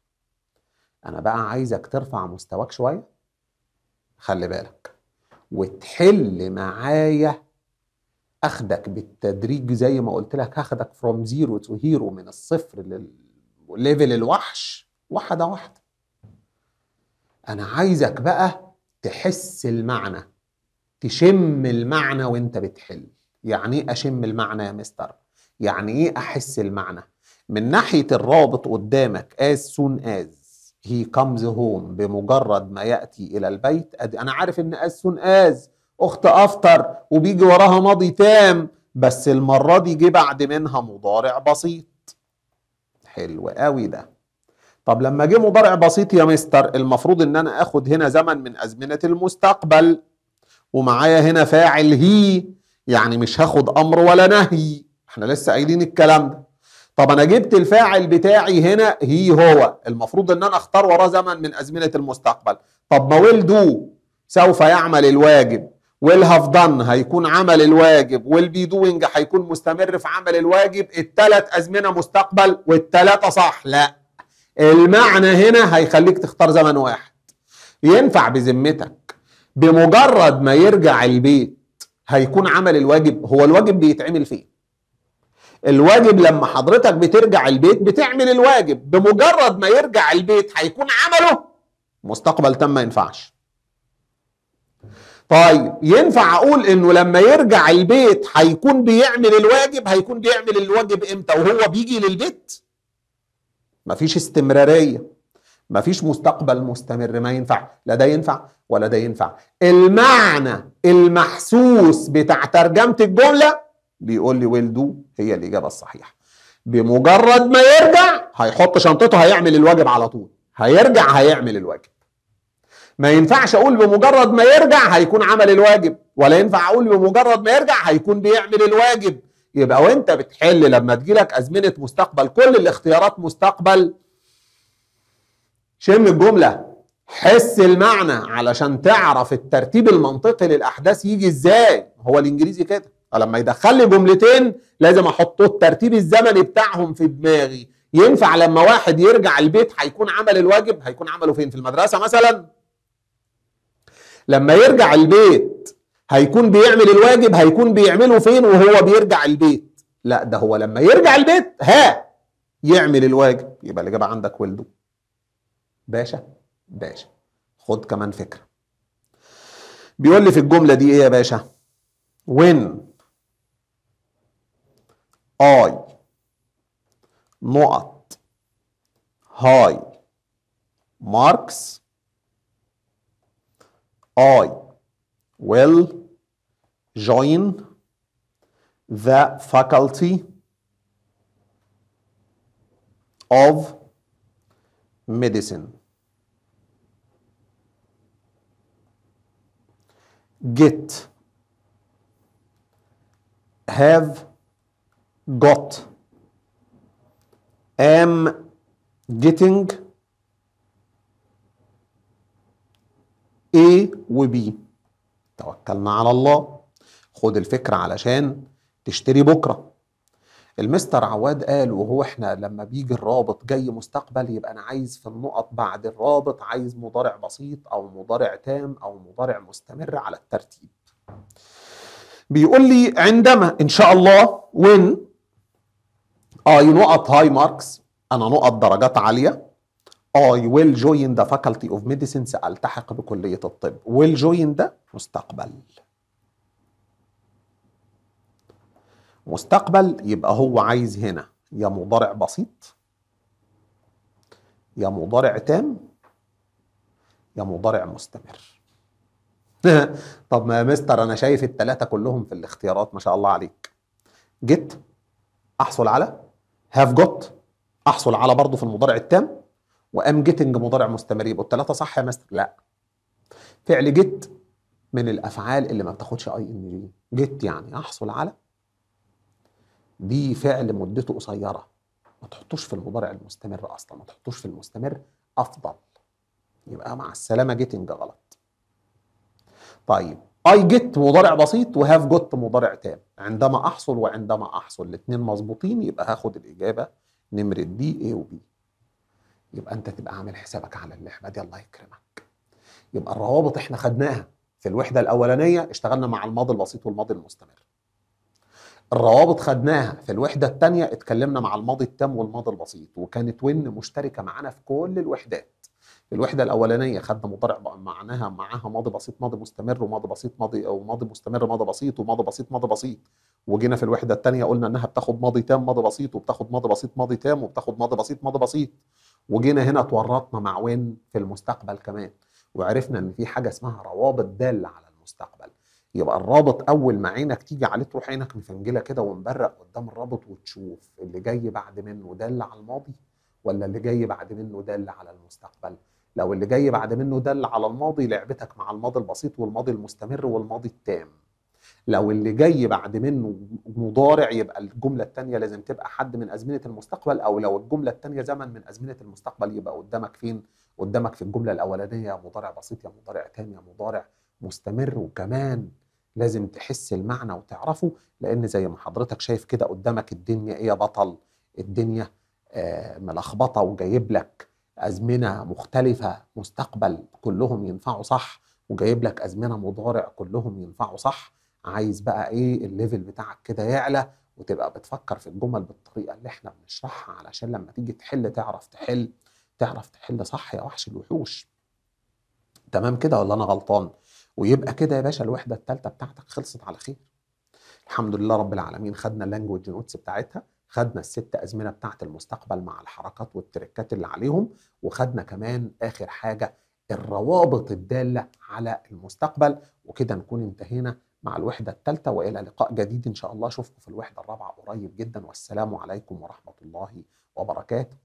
انا بقى عايزك ترفع مستواك شويه خلي بالك وتحل معايا اخدك بالتدريج زي ما قلت لك هاخدك فروم زيرو تو هيرو من الصفر لليفل الوحش واحده واحده انا عايزك بقى تحس المعنى تشم المعنى وانت بتحل يعني ايه اشم المعنى يا مستر يعني ايه احس المعنى من ناحيه الرابط قدامك as soon as he comes home بمجرد ما ياتي الى البيت انا عارف ان as soon as اخت افطر وبيجي وراها ماضي تام بس المره دي جه بعد منها مضارع بسيط حلو قوي ده طب لما جه مضارع بسيط يا مستر المفروض ان انا اخد هنا زمن من ازمنه المستقبل ومعايا هنا فاعل هي يعني مش هاخد امر ولا نهي احنا لسه قايلين الكلام ده طب انا جبت الفاعل بتاعي هنا هي هو المفروض ان انا اختار وراه زمن من ازمنه المستقبل طب ما ويل دو سوف يعمل الواجب ويل هاف دان هيكون عمل الواجب ويل بي دوينج هيكون مستمر في عمل الواجب التلات ازمنه مستقبل والتلاتة صح لا المعنى هنا هيخليك تختار زمن واحد ينفع بذمتك بمجرد ما يرجع البيت هيكون عمل الواجب هو الواجب بيتعمل فين الواجب لما حضرتك بترجع البيت بتعمل الواجب بمجرد ما يرجع البيت هيكون عمله مستقبل تم ما ينفعش طيب ينفع اقول انه لما يرجع البيت هيكون بيعمل الواجب هيكون بيعمل الواجب امتى وهو بيجي للبيت مفيش استمراريه ما فيش مستقبل مستمر ما ينفع لا ده ينفع ولا ده ينفع المعنى المحسوس بتاع ترجمة الجملة بيقول لي ويل دو هي الإجابة الصحيحة بمجرد ما يرجع هيحط شنطته هيعمل الواجب على طول هيرجع هيعمل الواجب ما ينفعش اقول بمجرد ما يرجع هيكون عمل الواجب ولا ينفع اقول بمجرد ما يرجع هيكون بيعمل الواجب يبقى وانت بتحل لما تجيلك ازمنه مستقبل كل الاختيارات مستقبل شم الجملة حس المعنى علشان تعرف الترتيب المنطقي للأحداث يجي إزاي هو الإنجليزي كده فلما يدخل لي جملتين لازم أحطه الترتيب الزمني بتاعهم في دماغي ينفع لما واحد يرجع البيت هيكون عمل الواجب هيكون عمله فين في المدرسة مثلا لما يرجع البيت هيكون بيعمل الواجب هيكون بيعمله فين وهو بيرجع البيت لا ده هو لما يرجع البيت ها يعمل الواجب يبقى الإجابة عندك ولده باشا باشا خد كمان فكرة بيقول لي في الجملة دي ايه يا باشا when I نقط هاي ماركس I will join the faculty of medicine get have got am getting A و B توكلنا على الله خد الفكرة علشان تشتري بكرة المستر عواد قال وهو احنا لما بيجي الرابط جاي مستقبل يبقى انا عايز في النقط بعد الرابط عايز مضارع بسيط او مضارع تام او مضارع مستمر على الترتيب بيقول لي عندما ان شاء الله وين اي نقط هاي ماركس انا نقط درجات عاليه اي ويل جوين ذا فاكولتي اوف medicine سألتحق بكلية الطب ويل جوين ده مستقبل مستقبل يبقى هو عايز هنا يا مضارع بسيط يا مضارع تام يا مضارع مستمر طب ما يا مستر انا شايف التلاتة كلهم في الاختيارات ما شاء الله عليك جيت احصل على هاف جوت احصل على برضه في المضارع التام وام جيتنج مضارع مستمر يبقوا التلاتة صح يا مستر لا فعل جيت من الافعال اللي ما بتاخدش اي ان جي جيت يعني احصل على دي فعل مدته قصيره ما تحطوش في المضارع المستمر اصلا ما تحطوش في المستمر افضل يبقى مع السلامه جيتنج غلط طيب اي جيت مضارع بسيط و have جوت مضارع تام عندما احصل وعندما احصل الاثنين مظبوطين يبقى هاخد الاجابه نمره دي و وبي يبقى انت تبقى عامل حسابك على اللعبه دي الله يكرمك يبقى الروابط احنا خدناها في الوحده الاولانيه اشتغلنا مع الماضي البسيط والماضي المستمر الروابط خدناها في الوحده الثانيه اتكلمنا مع الماضي التام والماضي البسيط وكانت وين مشتركه معانا في كل الوحدات الوحده الاولانيه خدنا مضارع معناها معاها ماضي بسيط ماضي مستمر وماضي بسيط ماضي او ماضي مستمر ماضي بسيط وماضي بسيط ماضي بسيط وجينا في الوحده الثانيه قلنا انها بتاخد ماضي تام ماضي بسيط وبتاخد ماضي بسيط ماضي تام وبتاخد ماضي بسيط ماضي بسيط وجينا هنا اتورطنا مع وين في المستقبل كمان وعرفنا ان في حاجه اسمها روابط داله على المستقبل يبقى الرابط اول ما عينك تيجي عليه تروح عينك مفنجله كده ومبرق قدام الرابط وتشوف اللي جاي بعد منه ده اللي على الماضي ولا اللي جاي بعد منه ده اللي على المستقبل لو اللي جاي بعد منه ده اللي على الماضي لعبتك مع الماضي البسيط والماضي المستمر والماضي التام لو اللي جاي بعد منه مضارع يبقى الجمله الثانيه لازم تبقى حد من ازمنه المستقبل او لو الجمله الثانيه زمن من ازمنه المستقبل يبقى قدامك فين قدامك في الجمله الاولانيه مضارع بسيط يا مضارع تام يا مضارع مستمر وكمان لازم تحس المعنى وتعرفه لان زي ما حضرتك شايف كده قدامك الدنيا ايه يا بطل الدنيا آه، ملخبطه وجايب لك ازمنه مختلفه مستقبل كلهم ينفعوا صح وجايب لك ازمنه مضارع كلهم ينفعوا صح عايز بقى ايه الليفل بتاعك كده يعلى وتبقى بتفكر في الجمل بالطريقه اللي احنا بنشرحها علشان لما تيجي تحل تعرف تحل تعرف تحل صح يا وحش الوحوش تمام كده ولا انا غلطان؟ ويبقى كده يا باشا الوحده الثالثه بتاعتك خلصت على خير الحمد لله رب العالمين خدنا اللانجوج نوتس بتاعتها خدنا الست ازمنه بتاعه المستقبل مع الحركات والتركات اللي عليهم وخدنا كمان اخر حاجه الروابط الداله على المستقبل وكده نكون انتهينا مع الوحده الثالثه والى لقاء جديد ان شاء الله اشوفكم في الوحده الرابعه قريب جدا والسلام عليكم ورحمه الله وبركاته